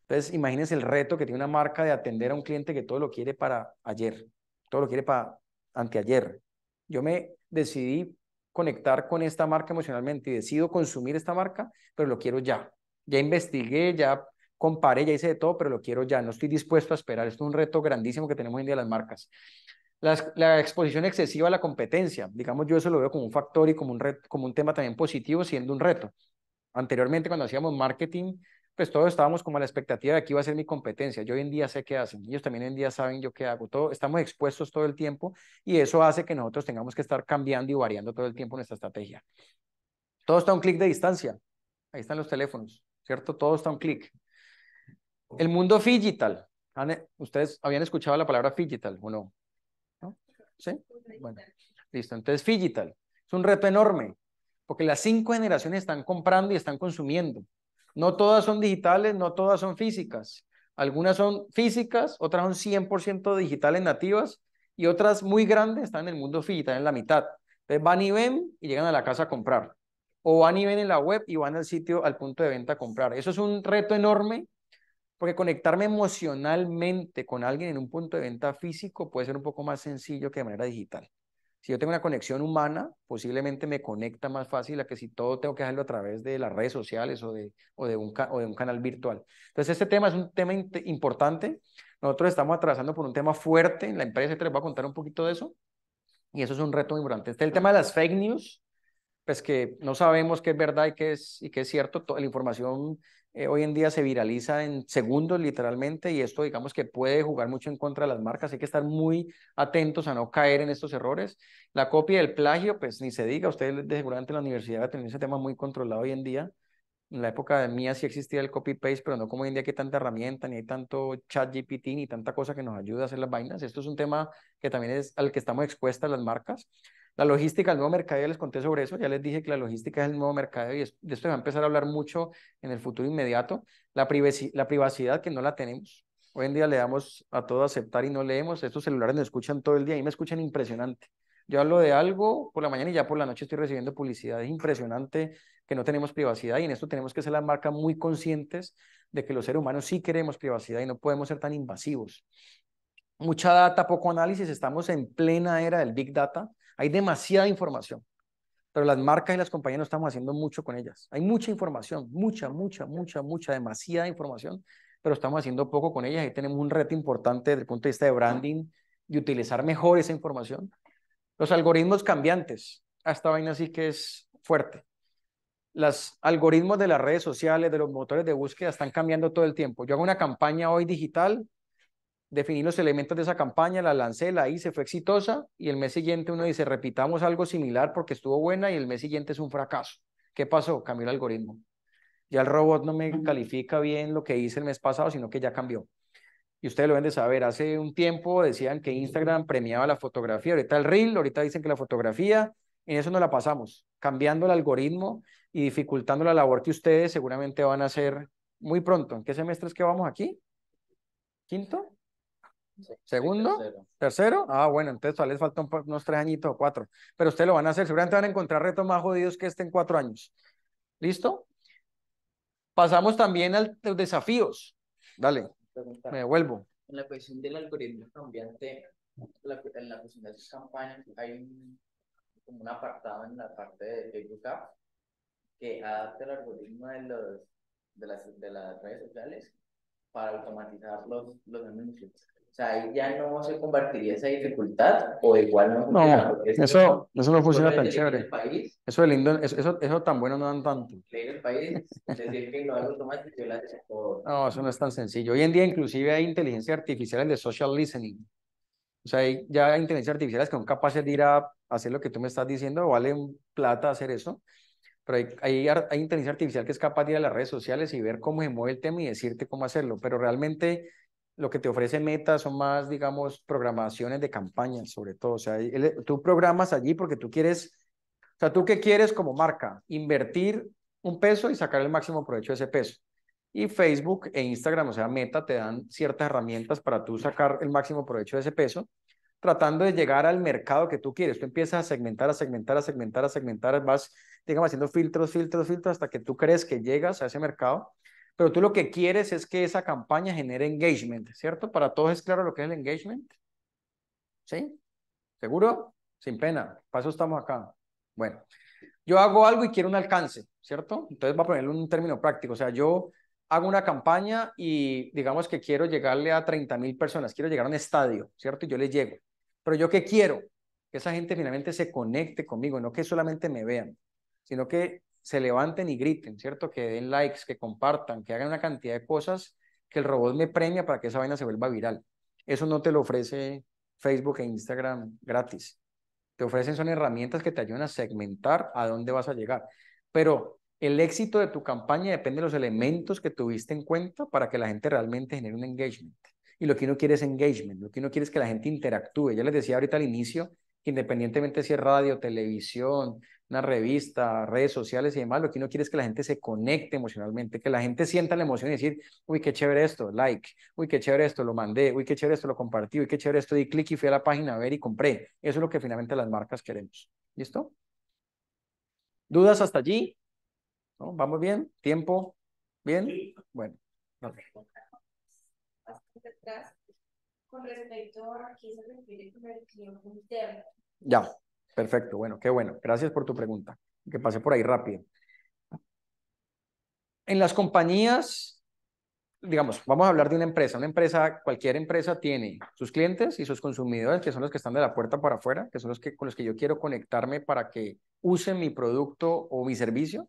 Entonces, imagínense el reto que tiene una marca de atender a un cliente que todo lo quiere para ayer, todo lo quiere para anteayer. Yo me decidí conectar con esta marca emocionalmente y decido consumir esta marca, pero lo quiero ya. Ya investigué, ya comparé, ya hice de todo, pero lo quiero ya. No estoy dispuesto a esperar. Esto es un reto grandísimo que tenemos hoy en día las marcas. La, exposición excesiva a la competencia, digamos, yo eso lo veo como un factor y como un, como un tema también positivo, siendo un reto. Anteriormente, cuando hacíamos marketing, pues todos estábamos como a la expectativa de que iba a ser mi competencia. Yo hoy en día sé qué hacen, ellos también hoy en día saben yo qué hago. Todo, estamos expuestos todo el tiempo y eso hace que nosotros tengamos que estar cambiando y variando todo el tiempo nuestra estrategia. Todo está a un clic de distancia. Ahí están los teléfonos, ¿cierto? Todo está a un clic. El mundo digital. E-, ¿Ustedes habían escuchado la palabra digital o no? ¿No? ¿Sí? Bueno, listo. Entonces, digital. Es un reto enorme porque las cinco generaciones están comprando y están consumiendo. No todas son digitales, no todas son físicas. Algunas son físicas, otras son 100% digitales nativas y otras muy grandes están en el mundo digital en la mitad. Entonces van y ven y llegan a la casa a comprar. O van y ven en la web y van al sitio, al punto de venta a comprar. Eso es un reto enorme porque conectarme emocionalmente con alguien en un punto de venta físico puede ser un poco más sencillo que de manera digital. Si yo tengo una conexión humana, posiblemente me conecta más fácil a que si todo tengo que hacerlo a través de las redes sociales o de, o de, un, o de un canal virtual. Entonces, este tema es un tema importante. Nosotros estamos atravesando por un tema fuerte en la empresa, te voy a contar un poquito de eso. Y eso es un reto muy importante. Está el tema de las fake news, pues que no sabemos qué es verdad y qué es, y qué es cierto. Toda la información eh, hoy en día se viraliza en segundos literalmente y esto digamos que puede jugar mucho en contra de las marcas. Hay que estar muy atentos a no caer en estos errores. La copia del plagio, pues ni se diga, ustedes seguramente en la universidad va a tener ese tema muy controlado hoy en día. En la época de mía sí existía el copy-paste, pero no como hoy en día que hay tanta herramienta, ni hay tanto chat GPT, ni tanta cosa que nos ayuda a hacer las vainas. Esto es un tema que también es al que estamos expuestas las marcas. La logística, el nuevo mercado, ya les conté sobre eso, ya les dije que la logística es el nuevo mercado y de esto se va a empezar a hablar mucho en el futuro inmediato. La, la privacidad que no la tenemos. Hoy en día le damos a todo aceptar y no leemos. Estos celulares nos escuchan todo el día y me escuchan impresionante. Yo hablo de algo por la mañana y ya por la noche estoy recibiendo publicidad. Es impresionante que no tenemos privacidad y en esto tenemos que ser las marcas muy conscientes de que los seres humanos sí queremos privacidad y no podemos ser tan invasivos. Mucha data, poco análisis. Estamos en plena era del Big Data hay demasiada información, pero las marcas y las compañías no estamos haciendo mucho con ellas. Hay mucha información, mucha, mucha, mucha, mucha, demasiada información, pero estamos haciendo poco con ellas. y tenemos un reto importante desde el punto de vista de branding y utilizar mejor esa información. Los algoritmos cambiantes, hasta vaina sí que es fuerte. Los algoritmos de las redes sociales, de los motores de búsqueda, están cambiando todo el tiempo. Yo hago una campaña hoy digital definí los elementos de esa campaña, la lancé, la hice, fue exitosa y el mes siguiente uno dice, repitamos algo similar porque estuvo buena y el mes siguiente es un fracaso. ¿Qué pasó? Cambió el algoritmo. Ya el robot no me califica bien lo que hice el mes pasado, sino que ya cambió. Y ustedes lo ven de saber, hace un tiempo decían que Instagram premiaba la fotografía, ahorita el reel, ahorita dicen que la fotografía, en eso no la pasamos, cambiando el algoritmo y dificultando la labor que ustedes seguramente van a hacer muy pronto. ¿En qué semestre es que vamos aquí? ¿Quinto? Segundo, tercero. ah, bueno, entonces tal vez faltan unos tres añitos o cuatro, pero ustedes lo van a hacer, seguramente van a encontrar retos más jodidos que este en cuatro años. ¿Listo? Pasamos también a los desafíos. Dale, me vuelvo En la cuestión del algoritmo cambiante, en la cuestión de sus campañas, hay un, como un apartado en la parte de Facebook que adapta el algoritmo de, los, de, las, de las redes sociales para automatizar los, los anuncios. O sea, ahí ya no se convertiría esa dificultad o igual no. No, eso, eso no funciona tan chévere. eso, es lindo, eso, eso, tan bueno no dan tanto. Leer el país, decir que no automático lo más todo. No, eso no es tan sencillo. Hoy en día inclusive hay inteligencia artificial de social listening. O sea, hay ya artificial artificiales que son capaces de ir a hacer lo que tú me estás diciendo, ¿Vale plata hacer eso, pero hay, hay, hay inteligencia artificial que es capaz de ir a las redes sociales y ver cómo se mueve el tema y decirte cómo hacerlo, pero realmente lo que te ofrece Meta son más, digamos, programaciones de campañas, sobre todo. O sea, tú programas allí porque tú quieres, o sea, tú qué quieres como marca, invertir un peso y sacar el máximo provecho de ese peso. Y Facebook e Instagram, o sea, Meta, te dan ciertas herramientas para tú sacar el máximo provecho de ese peso, tratando de llegar al mercado que tú quieres. Tú empiezas a segmentar, a segmentar, a segmentar, a segmentar, vas, digamos, haciendo filtros, filtros, filtros, hasta que tú crees que llegas a ese mercado pero tú lo que quieres es que esa campaña genere engagement, ¿cierto? Para todos es claro lo que es el engagement. ¿Sí? ¿Seguro? Sin pena. Para eso estamos acá. Bueno, yo hago algo y quiero un alcance, ¿cierto? Entonces, va a ponerle un término práctico. O sea, yo hago una campaña y digamos que quiero llegarle a 30 mil personas, quiero llegar a un estadio, ¿cierto? Y yo les llego. Pero yo qué quiero? Que esa gente finalmente se conecte conmigo, no que solamente me vean, sino que se levanten y griten, ¿cierto? Que den likes, que compartan, que hagan una cantidad de cosas que el robot me premia para que esa vaina se vuelva viral. Eso no te lo ofrece Facebook e Instagram gratis. Te ofrecen son herramientas que te ayudan a segmentar a dónde vas a llegar. Pero el éxito de tu campaña depende de los elementos que tuviste en cuenta para que la gente realmente genere un engagement. Y lo que uno quiere es engagement, lo que uno quiere es que la gente interactúe. Ya les decía ahorita al inicio independientemente si es radio, televisión, una revista, redes sociales y demás, lo que uno quiere es que la gente se conecte emocionalmente, que la gente sienta la emoción y decir, uy, qué chévere esto, like, uy, qué chévere esto, lo mandé, uy, qué chévere esto, lo compartí, uy, qué chévere esto, di clic y fui a la página a ver y compré. Eso es lo que finalmente las marcas queremos. ¿Listo? ¿Dudas hasta allí? ¿No? ¿Vamos bien? ¿Tiempo? ¿Bien? Bueno con respecto a se refiere con el cliente interno. Ya, perfecto. Bueno, qué bueno. Gracias por tu pregunta. Que pase por ahí rápido. En las compañías, digamos, vamos a hablar de una empresa. Una empresa, cualquier empresa tiene sus clientes y sus consumidores, que son los que están de la puerta para afuera, que son los que, con los que yo quiero conectarme para que usen mi producto o mi servicio.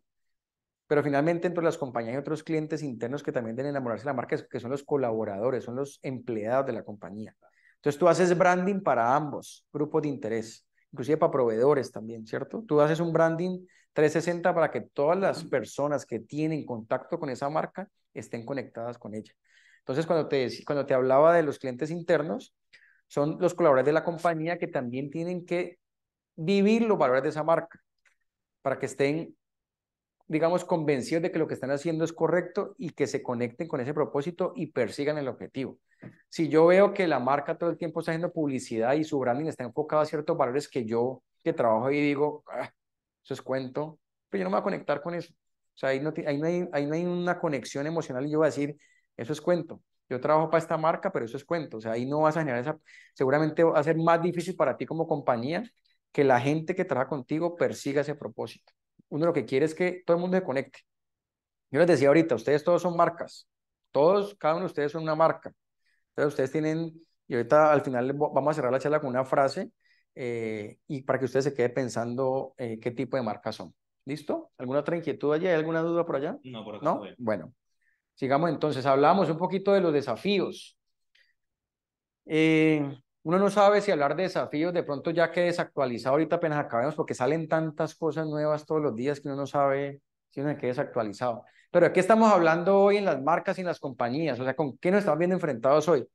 Pero finalmente, entre las compañías y otros clientes internos que también deben enamorarse de la marca, que son los colaboradores, son los empleados de la compañía. Entonces, tú haces branding para ambos grupos de interés, inclusive para proveedores también, ¿cierto? Tú haces un branding 360 para que todas las personas que tienen contacto con esa marca estén conectadas con ella. Entonces, cuando te, cuando te hablaba de los clientes internos, son los colaboradores de la compañía que también tienen que vivir los valores de esa marca para que estén digamos, convencidos de que lo que están haciendo es correcto y que se conecten con ese propósito y persigan el objetivo. Si yo veo que la marca todo el tiempo está haciendo publicidad y su branding está enfocado a ciertos valores que yo que trabajo y digo, ah, eso es cuento, pero pues yo no me voy a conectar con eso. O sea, ahí no, hay, ahí no hay una conexión emocional y yo voy a decir, eso es cuento. Yo trabajo para esta marca, pero eso es cuento. O sea, ahí no vas a generar esa... Seguramente va a ser más difícil para ti como compañía que la gente que trabaja contigo persiga ese propósito uno lo que quiere es que todo el mundo se conecte. Yo les decía ahorita, ustedes todos son marcas, todos, cada uno de ustedes son una marca. Entonces ustedes tienen, y ahorita al final vamos a cerrar la charla con una frase eh, y para que ustedes se quede pensando eh, qué tipo de marcas son. ¿Listo? ¿Alguna otra inquietud allá? alguna duda por allá? No, por acá. Bueno, sigamos entonces. Hablamos un poquito de los desafíos. Eh, uno no sabe si hablar de desafíos de pronto ya que desactualizado ahorita apenas acabamos porque salen tantas cosas nuevas todos los días que uno no sabe si uno queda desactualizado. Pero aquí estamos hablando hoy en las marcas y en las compañías? O sea, ¿con qué nos estamos viendo enfrentados hoy?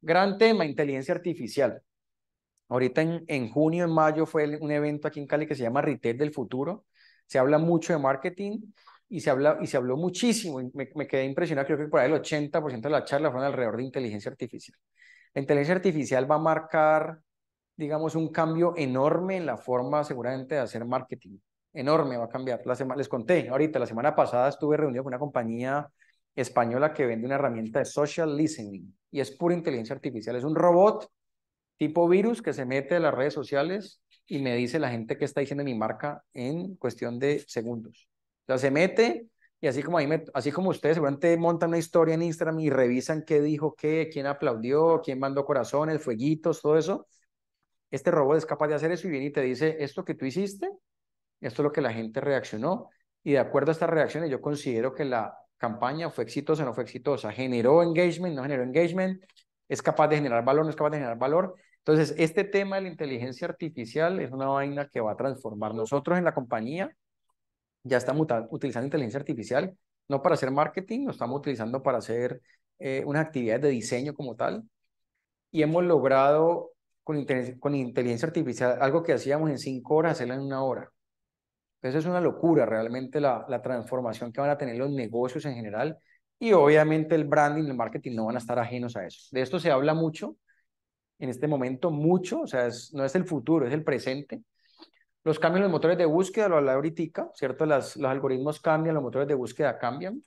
Gran tema, inteligencia artificial. Ahorita en, en junio, en mayo fue un evento aquí en Cali que se llama Retail del Futuro. Se habla mucho de marketing y se, habla, y se habló muchísimo. Me, me quedé impresionado, creo que por ahí el 80% de la charla fueron alrededor de inteligencia artificial. La inteligencia artificial va a marcar, digamos, un cambio enorme en la forma seguramente de hacer marketing. Enorme va a cambiar. La les conté ahorita, la semana pasada estuve reunido con una compañía española que vende una herramienta de social listening y es pura inteligencia artificial. Es un robot tipo virus que se mete a las redes sociales y me dice la gente que está diciendo mi marca en cuestión de segundos. O sea, se mete, y así como, así como ustedes seguramente montan una historia en Instagram y revisan qué dijo qué, quién aplaudió, quién mandó corazones, fueguitos, todo eso, este robot es capaz de hacer eso y viene y te dice, esto que tú hiciste, esto es lo que la gente reaccionó. Y de acuerdo a estas reacciones, yo considero que la campaña fue exitosa o no fue exitosa. Generó engagement, no generó engagement. Es capaz de generar valor, no es capaz de generar valor. Entonces, este tema de la inteligencia artificial es una vaina que va a transformar nosotros en la compañía, ya estamos utilizando inteligencia artificial, no para hacer marketing, lo estamos utilizando para hacer una eh, unas actividades de diseño como tal. Y hemos logrado con, inteligencia artificial algo que hacíamos en cinco horas, hacerlo en una hora. Eso es una locura realmente la, transformación que van a tener los negocios en general. Y obviamente el branding, el marketing no van a estar ajenos a eso. De esto se habla mucho en este momento, mucho, o sea, no es el futuro, es el presente. Los cambios en los motores de búsqueda, lo hablé ahorita, ¿cierto? los algoritmos cambian, los motores de búsqueda cambian.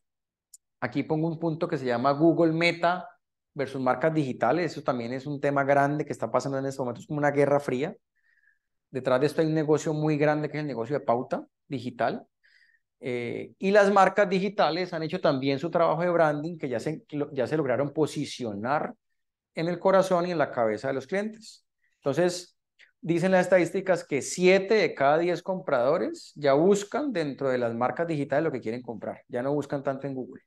Aquí pongo un punto que se llama Google Meta versus marcas digitales. Eso también es un tema grande que está pasando en estos momento. Es como una guerra fría. Detrás de esto hay un negocio muy grande que es el negocio de pauta digital. Eh, y las marcas digitales han hecho también su trabajo de branding, que ya se, ya se lograron posicionar en el corazón y en la cabeza de los clientes. Entonces, Dicen las estadísticas que 7 de cada 10 compradores ya buscan dentro de las marcas digitales lo que quieren comprar, ya no buscan tanto en Google.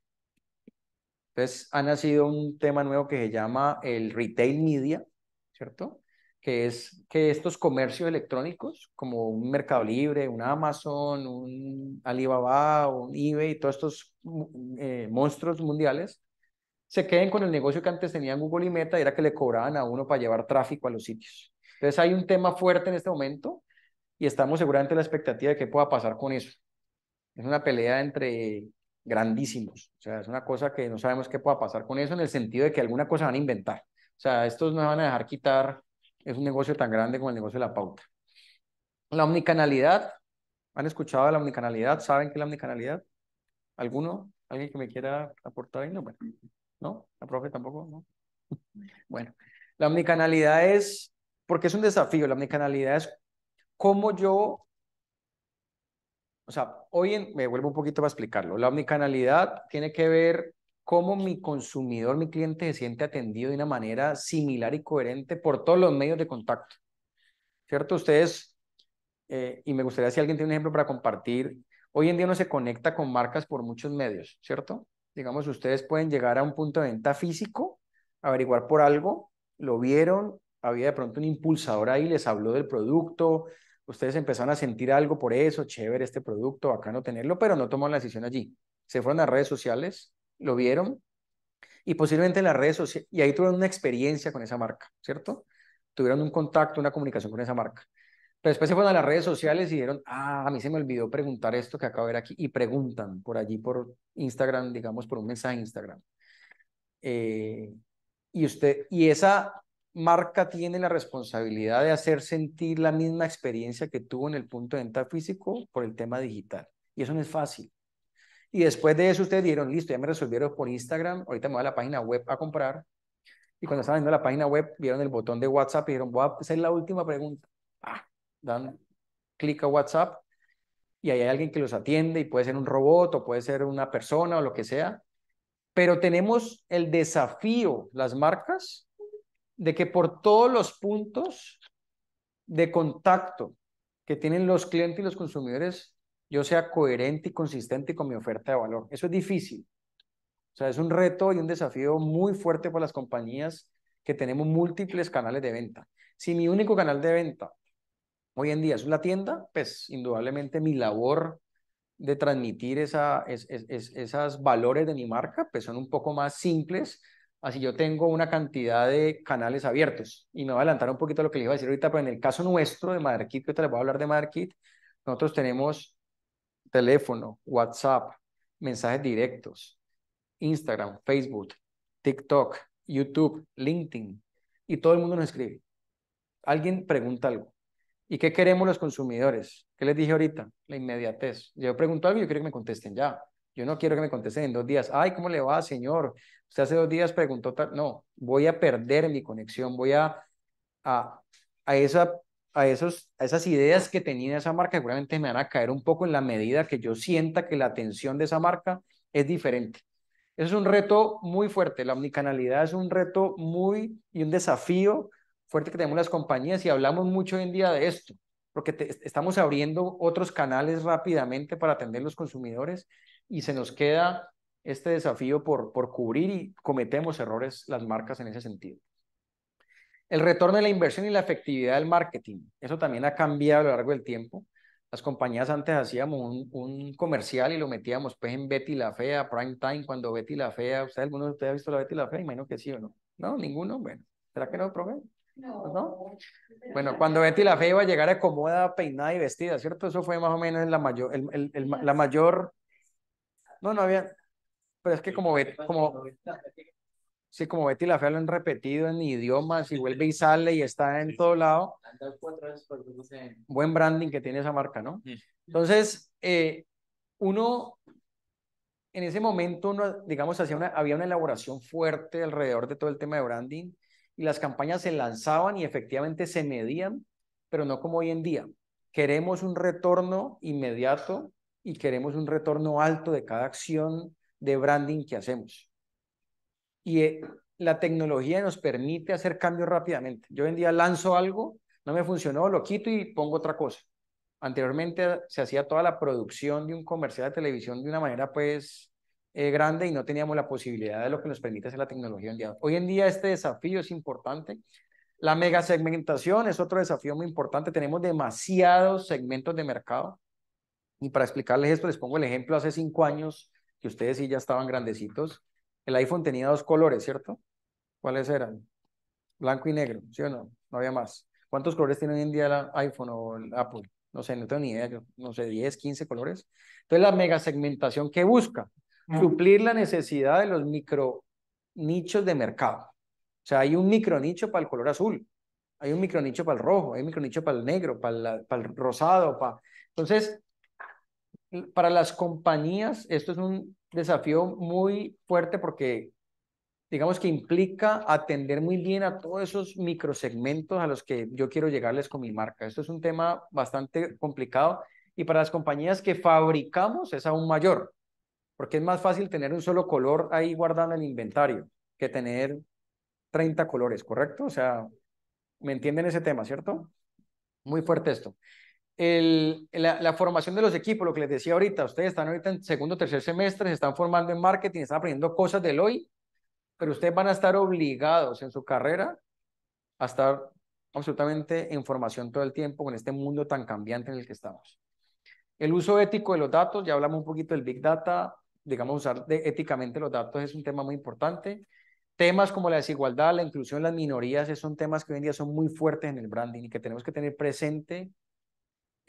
Entonces ha nacido un tema nuevo que se llama el retail media, ¿cierto? Que es que estos comercios electrónicos, como un Mercado Libre, un Amazon, un Alibaba, un eBay, todos estos eh, monstruos mundiales, se queden con el negocio que antes tenían Google y Meta, era que le cobraban a uno para llevar tráfico a los sitios. Entonces hay un tema fuerte en este momento y estamos seguramente en la expectativa de qué pueda pasar con eso. Es una pelea entre grandísimos, o sea, es una cosa que no sabemos qué pueda pasar con eso en el sentido de que alguna cosa van a inventar. O sea, estos no van a dejar quitar, es un negocio tan grande como el negocio de la pauta. La omnicanalidad, ¿han escuchado de la omnicanalidad? ¿Saben qué es la omnicanalidad? ¿Alguno? ¿Alguien que me quiera aportar ahí? No, bueno. ¿No? ¿La profe tampoco? ¿No? Bueno, la omnicanalidad es porque es un desafío. La omnicanalidad es cómo yo, o sea, hoy me vuelvo un poquito para explicarlo. La omnicanalidad tiene que ver cómo mi consumidor, mi cliente se siente atendido de una manera similar y coherente por todos los medios de contacto. ¿Cierto? Ustedes, eh, y me gustaría si alguien tiene un ejemplo para compartir, hoy en día uno se conecta con marcas por muchos medios, ¿cierto? Digamos, ustedes pueden llegar a un punto de venta físico, averiguar por algo, lo vieron, había de pronto un impulsador ahí, les habló del producto, ustedes empezaron a sentir algo por eso, chévere este producto, acá no tenerlo, pero no tomaron la decisión allí. Se fueron a redes sociales, lo vieron y posiblemente en las redes sociales, y ahí tuvieron una experiencia con esa marca, ¿cierto? Tuvieron un contacto, una comunicación con esa marca. Pero después se fueron a las redes sociales y dijeron, ah, a mí se me olvidó preguntar esto que acabo de ver aquí. Y preguntan por allí, por Instagram, digamos, por un mensaje Instagram. Eh, y usted, y esa marca tiene la responsabilidad de hacer sentir la misma experiencia que tuvo en el punto de venta físico por el tema digital. Y eso no es fácil. Y después de eso ustedes dieron listo, ya me resolvieron por Instagram, ahorita me voy a la página web a comprar. Y cuando estaban viendo la página web, vieron el botón de WhatsApp y dijeron, voy a hacer la última pregunta. Ah, dan clic a WhatsApp y ahí hay alguien que los atiende y puede ser un robot o puede ser una persona o lo que sea. Pero tenemos el desafío, las marcas, de que por todos los puntos de contacto que tienen los clientes y los consumidores, yo sea coherente y consistente con mi oferta de valor. Eso es difícil. O sea, es un reto y un desafío muy fuerte para las compañías que tenemos múltiples canales de venta. Si mi único canal de venta hoy en día es una tienda, pues indudablemente mi labor de transmitir esa, esas valores de mi marca, pues son un poco más simples Así yo tengo una cantidad de canales abiertos y me voy a adelantar un poquito a lo que les iba a decir ahorita, pero en el caso nuestro de market que te les voy a hablar de market nosotros tenemos teléfono, WhatsApp, mensajes directos, Instagram, Facebook, TikTok, YouTube, LinkedIn y todo el mundo nos escribe. Alguien pregunta algo. ¿Y qué queremos los consumidores? ¿Qué les dije ahorita? La inmediatez. Yo pregunto algo y yo quiero que me contesten ya. Yo no quiero que me contesten en dos días. Ay, ¿cómo le va, señor? Usted hace dos días preguntó, no, voy a perder mi conexión, voy a, a, a, esa, a, esos, a esas ideas que tenía esa marca, seguramente me van a caer un poco en la medida que yo sienta que la atención de esa marca es diferente. Eso Es un reto muy fuerte, la omnicanalidad es un reto muy y un desafío fuerte que tenemos las compañías y hablamos mucho hoy en día de esto, porque estamos abriendo otros canales rápidamente para atender los consumidores y se nos queda este desafío por, por cubrir y cometemos errores las marcas en ese sentido. El retorno de la inversión y la efectividad del marketing. Eso también ha cambiado a lo largo del tiempo. Las compañías antes hacíamos un, comercial y lo metíamos pues en Betty la Fea, Prime Time, cuando Betty la Fea, ¿usted alguno de ustedes ha visto la Betty la Fea? Imagino que sí o no. No, ninguno, bueno. ¿Será que no, probé No. Bueno, cuando Betty la Fea iba a llegar acomodada, peinada y vestida, ¿cierto? Eso fue más o menos la mayor, el, el, la mayor... No, no había, pero es que como, Betty como, sí, como Betty la Fea lo han repetido en idiomas y vuelve y sale y está en todo lado. Buen branding que tiene esa marca, ¿no? Entonces, eh, uno, en ese momento, uno, digamos, hacía una, había una elaboración fuerte alrededor de todo el tema de branding y las campañas se lanzaban y efectivamente se medían, pero no como hoy en día. Queremos un retorno inmediato y queremos un retorno alto de cada acción de branding que hacemos. Y eh, la tecnología nos permite hacer cambios rápidamente. Yo hoy en día lanzo algo, no me funcionó, lo quito y pongo otra cosa. Anteriormente se hacía toda la producción de un comercial de televisión de una manera pues eh, grande y no teníamos la posibilidad de lo que nos permite hacer la tecnología hoy en día. Hoy en día este desafío es importante. La mega segmentación es otro desafío muy importante. Tenemos demasiados segmentos de mercado. Y para explicarles esto, les pongo el ejemplo hace cinco años que ustedes sí ya estaban grandecitos, el iPhone tenía dos colores, ¿cierto? ¿Cuáles eran? Blanco y negro, ¿sí o no? No había más. ¿Cuántos colores tiene hoy en día el iPhone o el Apple? No sé, no tengo ni idea, no sé, 10, 15 colores. Entonces, la mega segmentación que busca, mm. suplir la necesidad de los micro nichos de mercado. O sea, hay un micro nicho para el color azul, hay un micro nicho para el rojo, hay un micro nicho para el negro, para, para el rosado. Para... Entonces, para las compañías esto es un desafío muy fuerte porque digamos que implica atender muy bien a todos esos microsegmentos a los que yo quiero llegarles con mi marca. Esto es un tema bastante complicado y para las compañías que fabricamos es aún mayor, porque es más fácil tener un solo color ahí guardando el inventario que tener 30 colores, ¿correcto? O sea, ¿me entienden ese tema, cierto? Muy fuerte esto la, formación de los equipos, lo que les decía ahorita, ustedes están ahorita en segundo, tercer semestre, se están formando en marketing, están aprendiendo cosas del hoy, pero ustedes van a estar obligados en su carrera a estar absolutamente en formación todo el tiempo con este mundo tan cambiante en el que estamos. El uso ético de los datos, ya hablamos un poquito del Big Data, digamos, usar éticamente los datos es un tema muy importante. Temas como la desigualdad, la inclusión, las minorías, son temas que hoy en día son muy fuertes en el branding y que tenemos que tener presente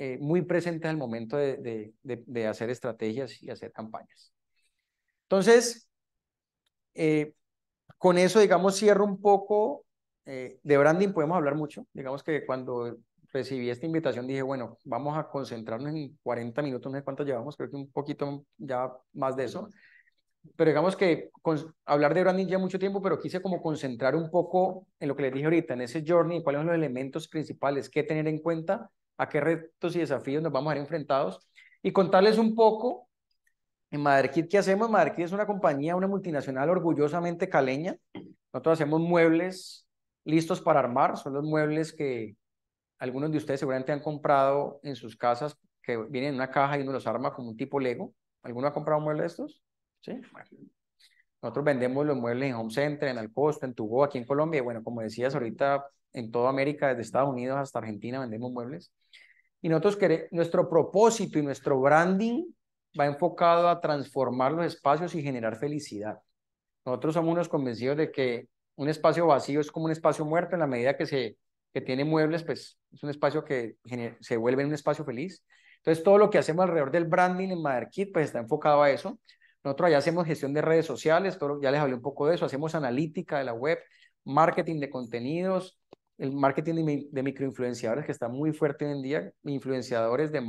eh, muy presentes al momento de, de, de, hacer estrategias y hacer campañas. Entonces, eh, con eso, digamos, cierro un poco. Eh, de branding podemos hablar mucho. Digamos que cuando recibí esta invitación dije, bueno, vamos a concentrarnos en 40 minutos, no sé cuánto llevamos, creo que un poquito ya más de eso. Pero digamos que hablar de branding ya mucho tiempo, pero quise como concentrar un poco en lo que les dije ahorita, en ese journey, cuáles son los elementos principales que tener en cuenta a qué retos y desafíos nos vamos a ver enfrentados y contarles un poco en Maderkit qué hacemos. Maderkit es una compañía, una multinacional orgullosamente caleña. Nosotros hacemos muebles listos para armar, son los muebles que algunos de ustedes seguramente han comprado en sus casas, que vienen en una caja y uno los arma como un tipo Lego. ¿Alguno ha comprado un mueble de estos? Sí. Nosotros vendemos los muebles en Home Center, en Alcosto en Tubo, aquí en Colombia. bueno, como decías ahorita, en toda América, desde Estados Unidos hasta Argentina, vendemos muebles. Y nosotros nuestro propósito y nuestro branding va enfocado a transformar los espacios y generar felicidad. Nosotros somos unos convencidos de que un espacio vacío es como un espacio muerto en la medida que se que tiene muebles, pues es un espacio que se vuelve un espacio feliz. Entonces, todo lo que hacemos alrededor del branding en MotherKit, pues está enfocado a eso. Nosotros allá hacemos gestión de redes sociales, todo, ya les hablé un poco de eso, hacemos analítica de la web, marketing de contenidos, el marketing de microinfluenciadores que está muy fuerte hoy en día, influenciadores de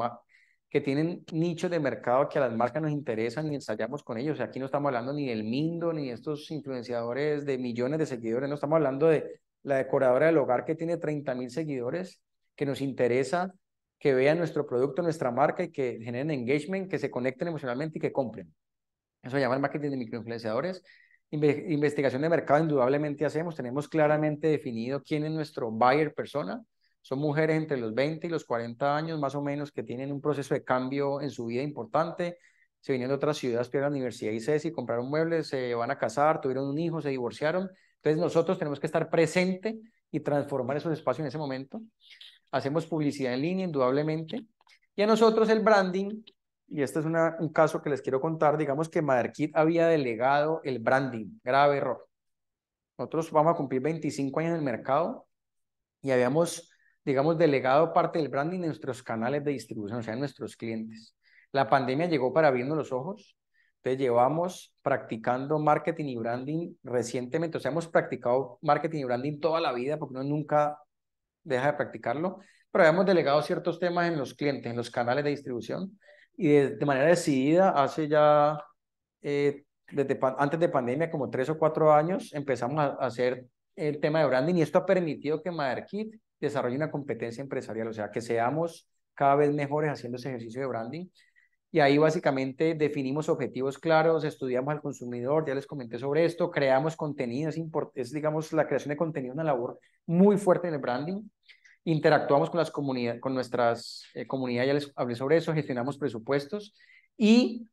que tienen nichos de mercado que a las marcas nos interesan y ensayamos con ellos. aquí no estamos hablando ni del Mindo, ni de estos influenciadores de millones de seguidores, no estamos hablando de la decoradora del hogar que tiene 30 mil seguidores, que nos interesa que vea nuestro producto, nuestra marca y que generen engagement, que se conecten emocionalmente y que compren. Eso se llama el marketing de microinfluenciadores investigación de mercado indudablemente hacemos, tenemos claramente definido quién es nuestro buyer persona. Son mujeres entre los 20 y los 40 años más o menos que tienen un proceso de cambio en su vida importante. Se vienen de otras ciudades, pierden la universidad y y compraron muebles, se van a casar, tuvieron un hijo, se divorciaron. Entonces nosotros tenemos que estar presente y transformar esos espacios en ese momento. Hacemos publicidad en línea, indudablemente. Y a nosotros el branding y este es un caso que les quiero contar, digamos que MotherKit había delegado el branding, grave error. Nosotros vamos a cumplir 25 años en el mercado y habíamos, digamos, delegado parte del branding en nuestros canales de distribución, o sea, en nuestros clientes. La pandemia llegó para abrirnos los ojos, entonces llevamos practicando marketing y branding recientemente, o sea, hemos practicado marketing y branding toda la vida porque uno nunca deja de practicarlo, pero habíamos delegado ciertos temas en los clientes, en los canales de distribución y de, manera decidida hace ya, eh, desde, antes de pandemia, como tres o cuatro años, empezamos a, hacer el tema de branding y esto ha permitido que MaderKit desarrolle una competencia empresarial, o sea, que seamos cada vez mejores haciendo ese ejercicio de branding. Y ahí básicamente definimos objetivos claros, estudiamos al consumidor, ya les comenté sobre esto, creamos contenidos, es, es digamos la creación de contenido, una labor muy fuerte en el branding interactuamos con, las comunidades, con nuestras eh, comunidades, ya les hablé sobre eso, gestionamos presupuestos y,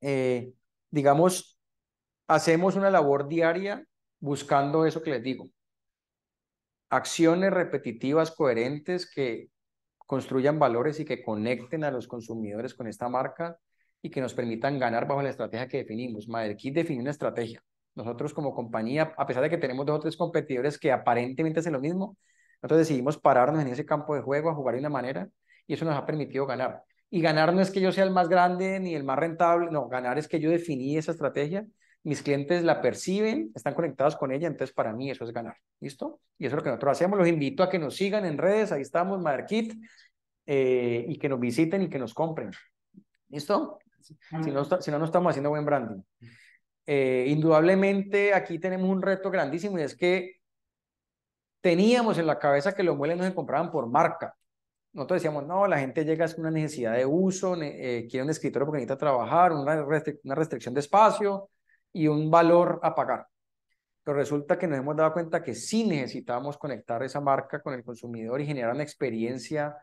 eh, digamos, hacemos una labor diaria buscando eso que les digo. Acciones repetitivas, coherentes, que construyan valores y que conecten a los consumidores con esta marca y que nos permitan ganar bajo la estrategia que definimos. que define una estrategia. Nosotros como compañía, a pesar de que tenemos dos o tres competidores que aparentemente hacen lo mismo, nosotros decidimos pararnos en ese campo de juego a jugar de una manera y eso nos ha permitido ganar. Y ganar no es que yo sea el más grande ni el más rentable, no, ganar es que yo definí esa estrategia, mis clientes la perciben, están conectados con ella, entonces para mí eso es ganar, ¿listo? Y eso es lo que nosotros hacemos, los invito a que nos sigan en redes, ahí estamos, Markit, eh, y que nos visiten y que nos compren, ¿listo? Si no, si no, estamos haciendo buen branding. Eh, indudablemente aquí tenemos un reto grandísimo y es que teníamos en la cabeza que los muebles nos compraban por marca. Nosotros decíamos, no, la gente llega con una necesidad de uso, eh, quiere un escritorio porque necesita trabajar, una, restricción de espacio y un valor a pagar. Pero resulta que nos hemos dado cuenta que sí necesitamos conectar esa marca con el consumidor y generar una experiencia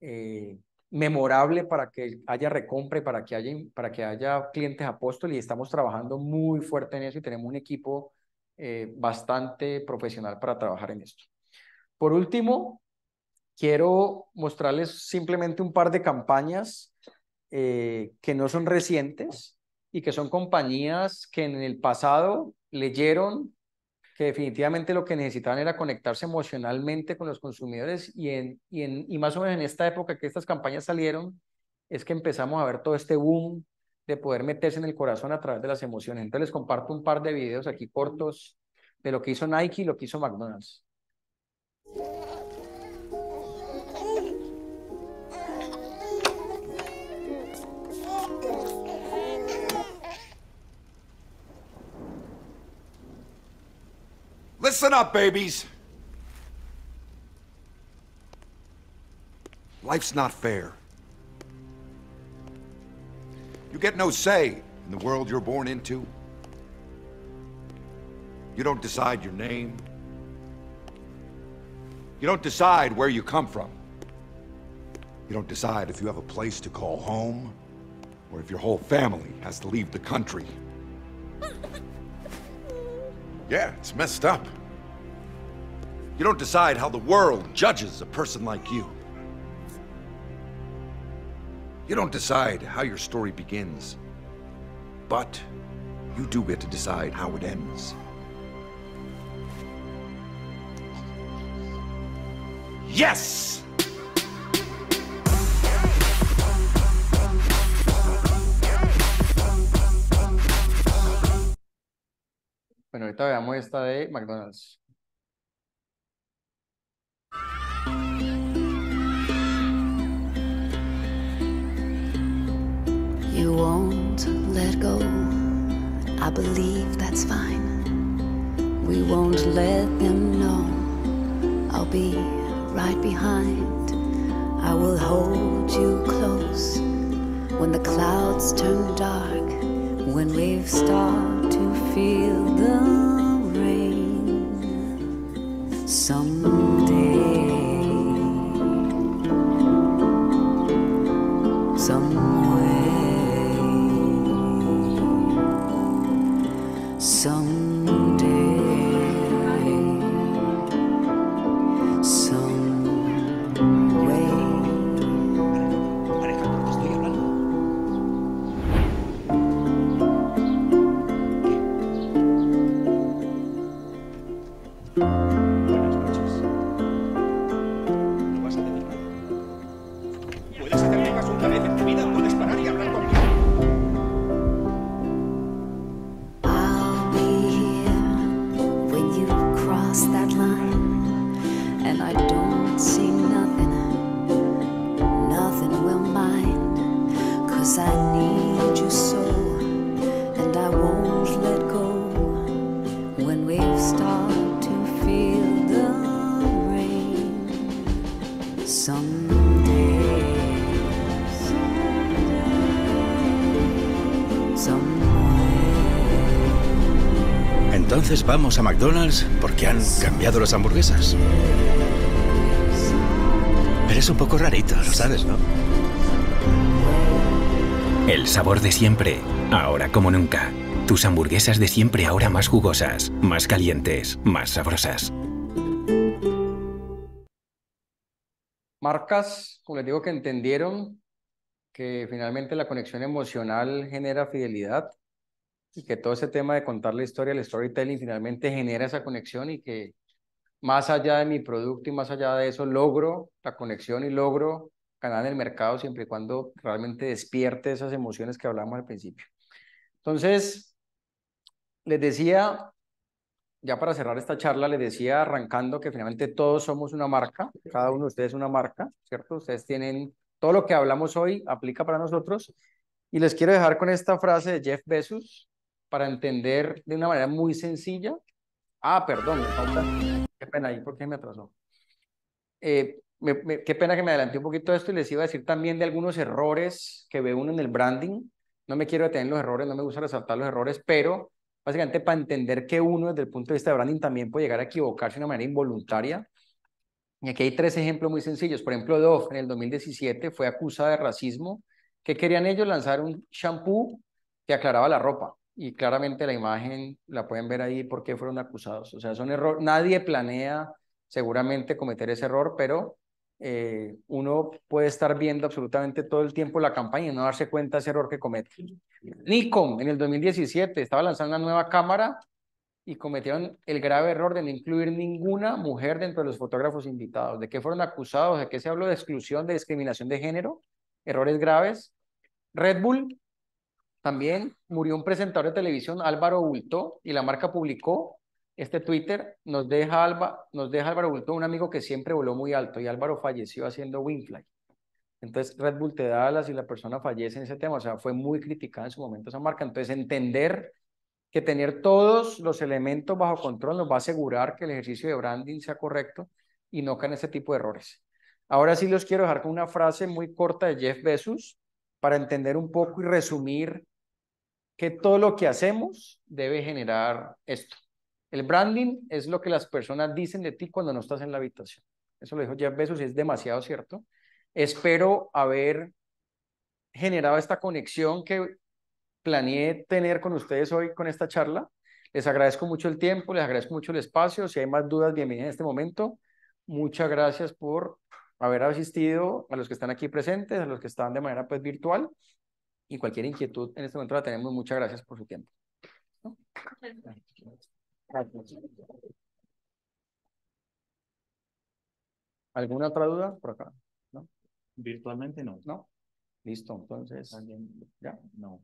eh, memorable para que haya recompra para que haya, para que haya clientes apóstoles y estamos trabajando muy fuerte en eso y tenemos un equipo eh, bastante profesional para trabajar en esto. Por último, quiero mostrarles simplemente un par de campañas eh, que no son recientes y que son compañías que en el pasado leyeron que definitivamente lo que necesitaban era conectarse emocionalmente con los consumidores y, en, y más o menos en esta época que estas campañas salieron, es que empezamos a ver todo este boom de poder meterse en el corazón a través de las emociones. Entonces les comparto un par de videos aquí cortos de lo que hizo Nike y lo que hizo McDonald's. Listen up, babies. Life's not fair. You get no say in the world you're born into. You don't decide your name. You don't decide where you come from. You don't decide if you have a place to call home or if your whole family has to leave the country. yeah, it's messed up. You don't decide how the world judges a person like you. You don't decide how your story begins, but you do get to decide how it ends. Yes! Bueno, ahorita veamos esta de McDonald's. you won't let go, I believe that's fine. We won't let them know. I'll be right behind. I will hold you close when the clouds turn dark, when we've start to feel the rain. Some vamos a McDonald's porque han cambiado las hamburguesas. Pero es un poco rarito, lo sabes, ¿no? El sabor de siempre, ahora como nunca. Tus hamburguesas de siempre ahora más jugosas, más calientes, más sabrosas. Marcas, como les digo, que entendieron que finalmente la conexión emocional genera fidelidad y que todo ese tema de contar la historia, el storytelling, finalmente genera esa conexión y que más allá de mi producto y más allá de eso, logro la conexión y logro ganar en el mercado siempre y cuando realmente despierte esas emociones que hablamos al principio. Entonces, les decía, ya para cerrar esta charla, les decía arrancando que finalmente todos somos una marca, cada uno de ustedes es una marca, ¿cierto? Ustedes tienen todo lo que hablamos hoy aplica para nosotros. Y les quiero dejar con esta frase de Jeff Bezos, para entender de una manera muy sencilla. Ah, perdón, falta. Qué pena ahí, qué me atrasó. Eh, qué pena que me adelanté un poquito de esto y les iba a decir también de algunos errores que ve uno en el branding. No me quiero detener en los errores, no me gusta resaltar los errores, pero básicamente para entender que uno desde el punto de vista de branding también puede llegar a equivocarse de una manera involuntaria. Y aquí hay tres ejemplos muy sencillos. Por ejemplo, Dove en el 2017 fue acusada de racismo. que querían ellos? Lanzar un shampoo que aclaraba la ropa y claramente la imagen la pueden ver ahí porque fueron acusados. O sea, es un error, nadie planea seguramente cometer ese error, pero eh, uno puede estar viendo absolutamente todo el tiempo la campaña y no darse cuenta de ese error que comete. Nikon en el 2017 estaba lanzando una nueva cámara y cometieron el grave error de no incluir ninguna mujer dentro de los fotógrafos invitados. ¿De qué fueron acusados? ¿De qué se habló de exclusión, de discriminación de género? Errores graves. Red Bull también murió un presentador de televisión, Álvaro Bulto, y la marca publicó este Twitter, nos deja, Alba, nos deja Álvaro Bulto, un amigo que siempre voló muy alto, y Álvaro falleció haciendo wingfly. Entonces Red Bull te da alas y la persona fallece en ese tema, o sea, fue muy criticada en su momento esa marca. Entonces entender que tener todos los elementos bajo control nos va a asegurar que el ejercicio de branding sea correcto y no caen ese tipo de errores. Ahora sí los quiero dejar con una frase muy corta de Jeff Bezos para entender un poco y resumir que todo lo que hacemos debe generar esto. El branding es lo que las personas dicen de ti cuando no estás en la habitación. Eso lo dijo Jeff Bezos y es demasiado cierto. Espero haber generado esta conexión que planeé tener con ustedes hoy con esta charla. Les agradezco mucho el tiempo, les agradezco mucho el espacio. Si hay más dudas, bienvenidos en este momento. Muchas gracias por haber asistido a los que están aquí presentes, a los que están de manera pues virtual y cualquier inquietud en este momento la tenemos. Muchas gracias por su tiempo. ¿Alguna otra duda por acá? Virtualmente no. ¿No? Listo, entonces. ¿Ya? No.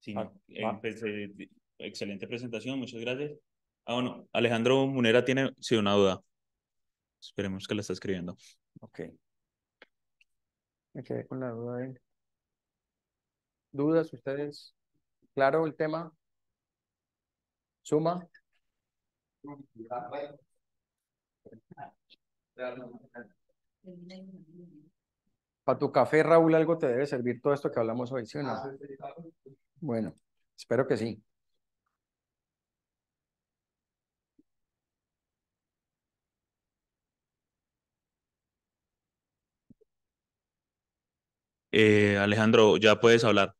Sí, ah, eh, pues, eh, excelente presentación, muchas gracias. Ah, bueno, Alejandro Munera tiene sí, una duda. Esperemos que la está escribiendo. Ok. Me quedé con la duda de ¿Dudas ustedes? ¿Claro el tema? ¿Suma? Para tu café, Raúl, algo te debe servir todo esto que hablamos hoy, ¿sí ah, Bueno, espero que sí. Eh, Alejandro, ya puedes hablar.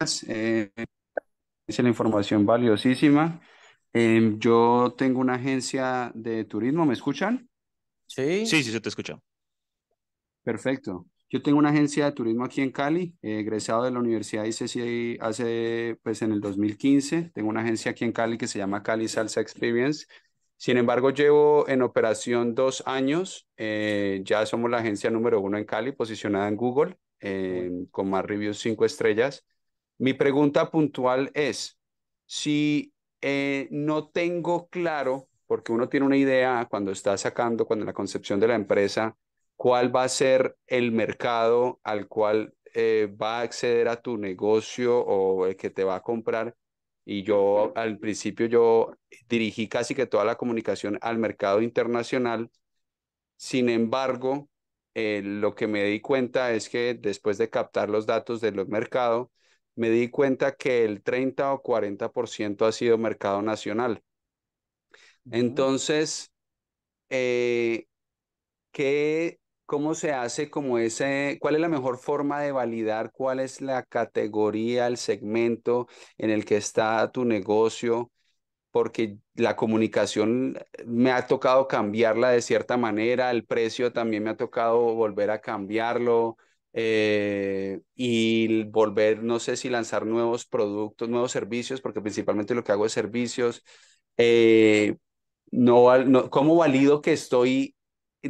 es eh, la información valiosísima. Em, yo tengo una agencia de turismo, ¿me escuchan? Sí. Sí, sí, se te escucha. Perfecto. Yo tengo una agencia de turismo aquí en Cali, eh, egresado de la Universidad de hace, pues en el 2015. Tengo una agencia aquí en Cali que se llama Cali Salsa Experience. Sin embargo, llevo en operación dos años. Eh, ya somos la agencia número uno en Cali, posicionada en Google, con más reviews cinco estrellas. Mi pregunta puntual es, si eh, no tengo claro, porque uno tiene una idea cuando está sacando, cuando la concepción de la empresa, cuál va a ser el mercado al cual eh, va a acceder a tu negocio o el que te va a comprar. Y yo al principio yo dirigí casi que toda la comunicación al mercado internacional. Sin embargo, eh, lo que me di cuenta es que después de captar los datos de los mercados, me di cuenta que el 30 o 40% ha sido mercado nacional. Entonces, eh, ¿qué, ¿cómo se hace como ese, cuál es la mejor forma de validar cuál es la categoría, el segmento en el que está tu negocio? Porque la comunicación eh, me ha tocado cambiarla de cierta manera, el precio también me ha tocado volver a cambiarlo. Eh, y volver, no sé si lanzar nuevos productos, nuevos servicios, porque principalmente lo que hago es servicios. Eh, no, ¿Cómo valido que estoy,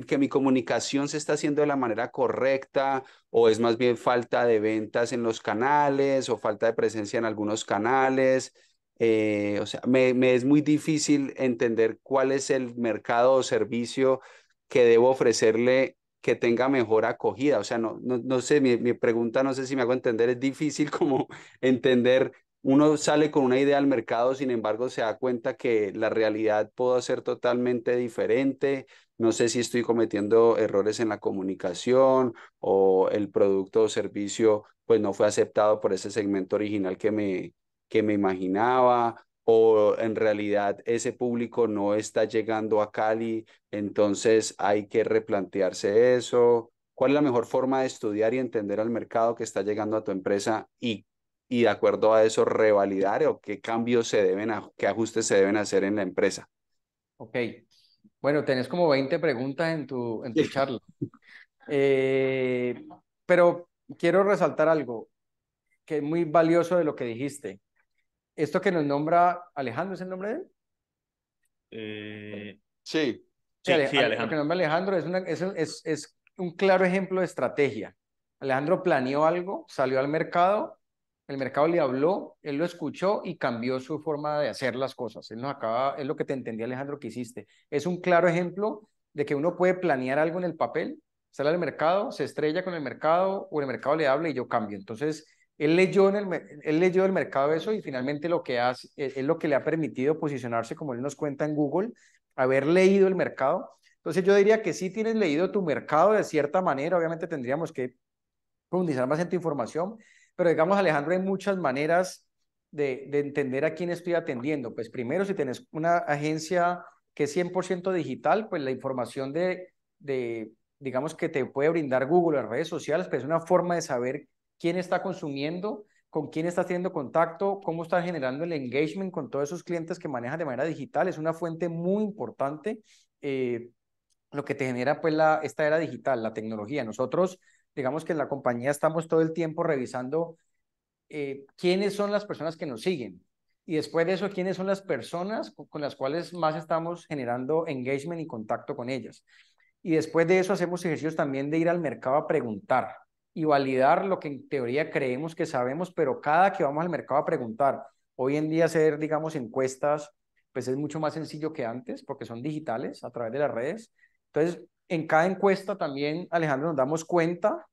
que mi comunicación se está haciendo de la manera correcta o es más bien falta de ventas en los canales o falta de presencia en algunos canales? Eh, o sea, me, me es muy difícil entender cuál es el mercado o servicio que debo ofrecerle que tenga mejor acogida. O sea, no, no, sé, mi, pregunta, no sé si me hago entender, es difícil como entender, uno sale con una idea al mercado, sin embargo se da cuenta que la realidad puede ser totalmente diferente. No sé si estoy cometiendo errores en la comunicación o el producto o servicio pues no fue aceptado por ese segmento original que me, que me imaginaba o en realidad ese público no está llegando a Cali, entonces hay que replantearse eso. ¿Cuál es la mejor forma de estudiar y entender al mercado que está llegando a tu empresa y, y de acuerdo a eso revalidar o qué cambios se deben, a, qué ajustes se deben hacer en la empresa? Ok. Bueno, tenés como 20 preguntas en tu, en tu charla. Eh, pero quiero resaltar algo que es muy valioso de lo que dijiste esto que nos nombra Alejandro, ¿es el nombre de él? Eh, sí. Sí, Alejandro. Lo que nombra Alejandro es, es un claro ejemplo de estrategia. Alejandro planeó algo, salió al mercado, el mercado le habló, él lo escuchó y cambió su forma de hacer las cosas. Él nos acaba, es lo que te entendí, Alejandro, que hiciste. Es un claro ejemplo de que uno puede planear algo en el papel, sale al mercado, se estrella con el mercado o el mercado le habla y yo cambio. Entonces, él leyó, en el, él leyó el mercado eso y finalmente lo que hace e, es, lo que le ha permitido posicionarse, como él nos cuenta en Google, haber leído el mercado. Entonces yo diría que sí tienes leído tu mercado de cierta manera, obviamente tendríamos que profundizar más en tu información, pero digamos Alejandro, hay muchas maneras de, entender a quién estoy atendiendo. Pues primero, si tienes una agencia que es 100% digital, pues la información de, de, digamos, que te puede brindar Google, las redes sociales, pues es una forma de saber quién está consumiendo, con quién está teniendo contacto, cómo está generando el engagement con todos esos clientes que manejas de manera digital. Es una fuente muy importante eh, lo que te genera pues la, esta era digital, la tecnología. Nosotros, digamos que en la compañía estamos todo el tiempo revisando eh, quiénes son las personas que nos siguen. Y después de eso, quiénes son las personas con las cuales más estamos generando engagement y contacto con ellas. Y después de eso hacemos ejercicios también de ir al mercado a preguntar y validar lo que en teoría creemos que sabemos, pero cada que vamos al mercado a preguntar, hoy en día hacer, digamos, encuestas, pues es mucho más sencillo que antes porque son digitales a través de las redes. Entonces, en cada encuesta también, Alejandro, nos damos cuenta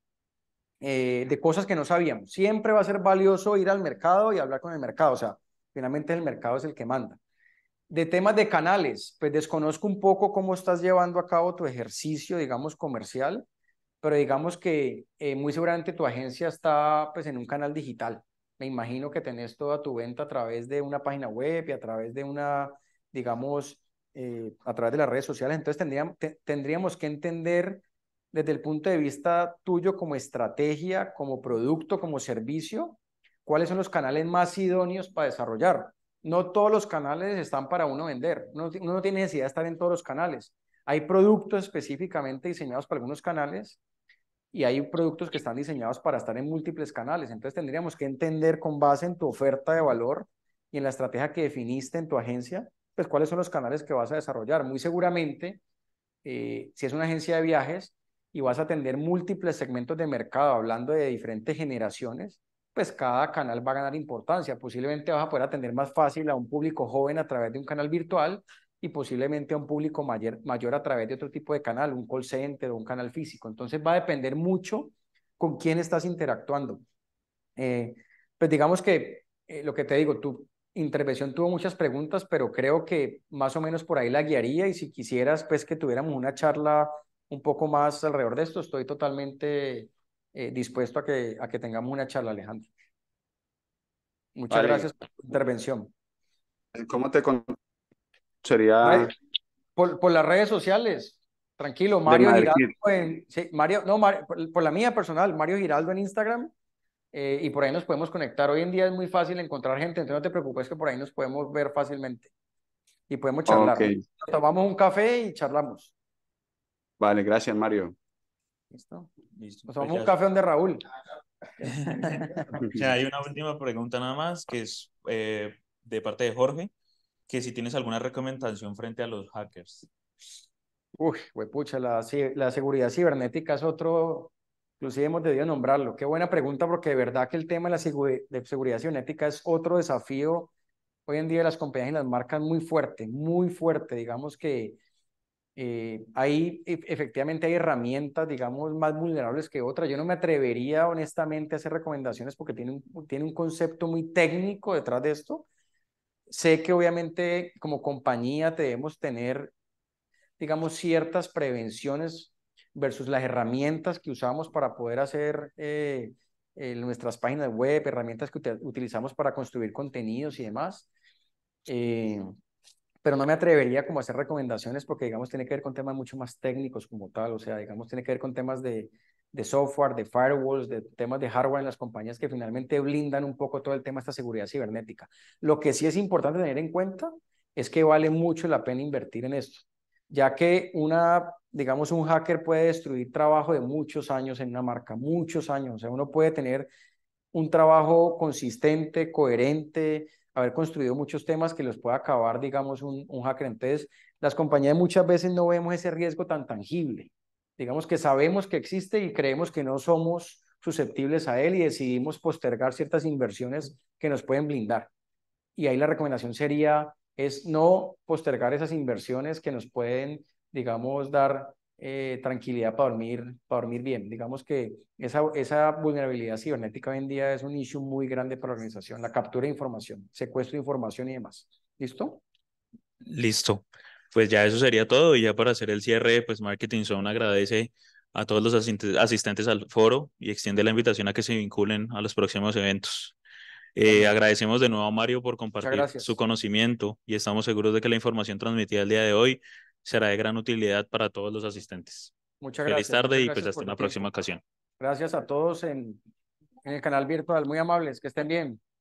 eh, de cosas que no sabíamos. Siempre va a ser valioso ir al mercado y hablar con el mercado. O sea, finalmente el mercado es el que manda. De temas de canales, pues desconozco un poco cómo estás llevando a cabo tu ejercicio, digamos, comercial, pero digamos que eh, muy seguramente tu agencia está pues en un canal digital. Me imagino que tenés toda tu venta a través de una página web y a través de una, digamos, eh, a través de las redes sociales. Entonces tendríamos, que entender desde el punto de vista tuyo como estrategia, como producto, como servicio, cuáles son los canales más idóneos para desarrollar. No todos los canales están para uno vender. uno no tiene necesidad de estar en todos los canales. Hay productos específicamente diseñados para algunos canales y hay productos que están diseñados para estar en múltiples canales. Entonces tendríamos que entender con base en tu oferta de valor y en la estrategia que definiste en tu agencia, pues cuáles son los canales que vas a desarrollar. Muy seguramente, eh, si es una agencia de viajes y vas a atender múltiples segmentos de mercado, hablando de diferentes generaciones, pues cada canal va a ganar importancia. Posiblemente vas a poder atender más fácil a un público joven a través de un canal virtual y posiblemente a un público mayor, mayor a través de otro tipo de canal, un call center o un canal físico. Entonces va a depender mucho con quién estás interactuando. Eh, pues digamos que eh, lo que te digo, tu intervención tuvo muchas preguntas, pero creo que más o menos por ahí la guiaría y si quisieras pues que tuviéramos una charla un poco más alrededor de esto, estoy totalmente eh, dispuesto a que, a que tengamos una charla, Alejandro. Muchas gracias por tu intervención. ¿Cómo te Sería. Por, por las redes sociales. Tranquilo, Mario Giraldo Mario, no, por, la mía personal, Mario Giraldo en Instagram. Eh, y por ahí nos podemos conectar. Hoy en día es muy fácil encontrar gente, entonces no te preocupes que por ahí nos podemos ver fácilmente. Y podemos charlar. Tomamos un café y charlamos. Vale, gracias, Mario. Listo. Nos pues tomamos un café donde Raúl. o sea, hay una última pregunta nada más que es eh, de parte de Jorge que si tienes alguna recomendación frente a los hackers. Uy, huepucha, la, la seguridad cibernética es otro, inclusive hemos debido nombrarlo. Qué buena pregunta, porque de verdad que el tema de la seguridad cibernética es otro desafío hoy en día las compañías y las marcas muy fuerte, muy fuerte. Digamos que eh, hay, e, efectivamente hay herramientas, digamos, más vulnerables que otras. Yo no me atrevería honestamente a hacer recomendaciones porque tiene un, tiene un concepto muy técnico detrás de esto Sé que obviamente como compañía debemos tener, digamos, ciertas prevenciones versus las herramientas que usamos para poder hacer eh, eh, nuestras páginas web, herramientas que utilizamos para construir contenidos y demás. Eh, pero no me atrevería como a hacer recomendaciones porque, digamos, tiene que ver con temas mucho más técnicos como tal, o sea, digamos, tiene que ver con temas de, de software, de firewalls, de temas de hardware en las compañías que finalmente blindan un poco todo el tema de esta seguridad cibernética. Lo que sí es importante tener en cuenta es que vale mucho la pena invertir en esto, ya que una, digamos, un hacker puede destruir trabajo de muchos años en una marca, muchos años. O sea, uno puede tener un trabajo consistente, coherente, haber construido muchos temas que los pueda acabar, digamos, un, un hacker. Entonces, las compañías muchas veces no vemos ese riesgo tan tangible digamos que sabemos que existe y creemos que no somos susceptibles a él y decidimos postergar ciertas inversiones que nos pueden blindar. Y ahí la recomendación sería es no postergar esas inversiones que nos pueden, digamos, dar eh, tranquilidad para dormir, para dormir bien. Digamos que esa, esa vulnerabilidad cibernética hoy en día es un issue muy grande para la organización, la captura de información, secuestro de información y demás. ¿Listo? Listo pues ya eso sería todo. Y ya para hacer el cierre, pues Marketing Zone agradece a todos los asistentes al foro y extiende la invitación a que se vinculen a los próximos eventos. Eh, agradecemos de nuevo a Mario por compartir su conocimiento y estamos seguros de que la información transmitida el día de hoy será de gran utilidad para todos los asistentes. Muchas gracias. Feliz tarde y pues hasta una próxima ocasión. Gracias a todos en el canal virtual. Muy amables. Que estén bien.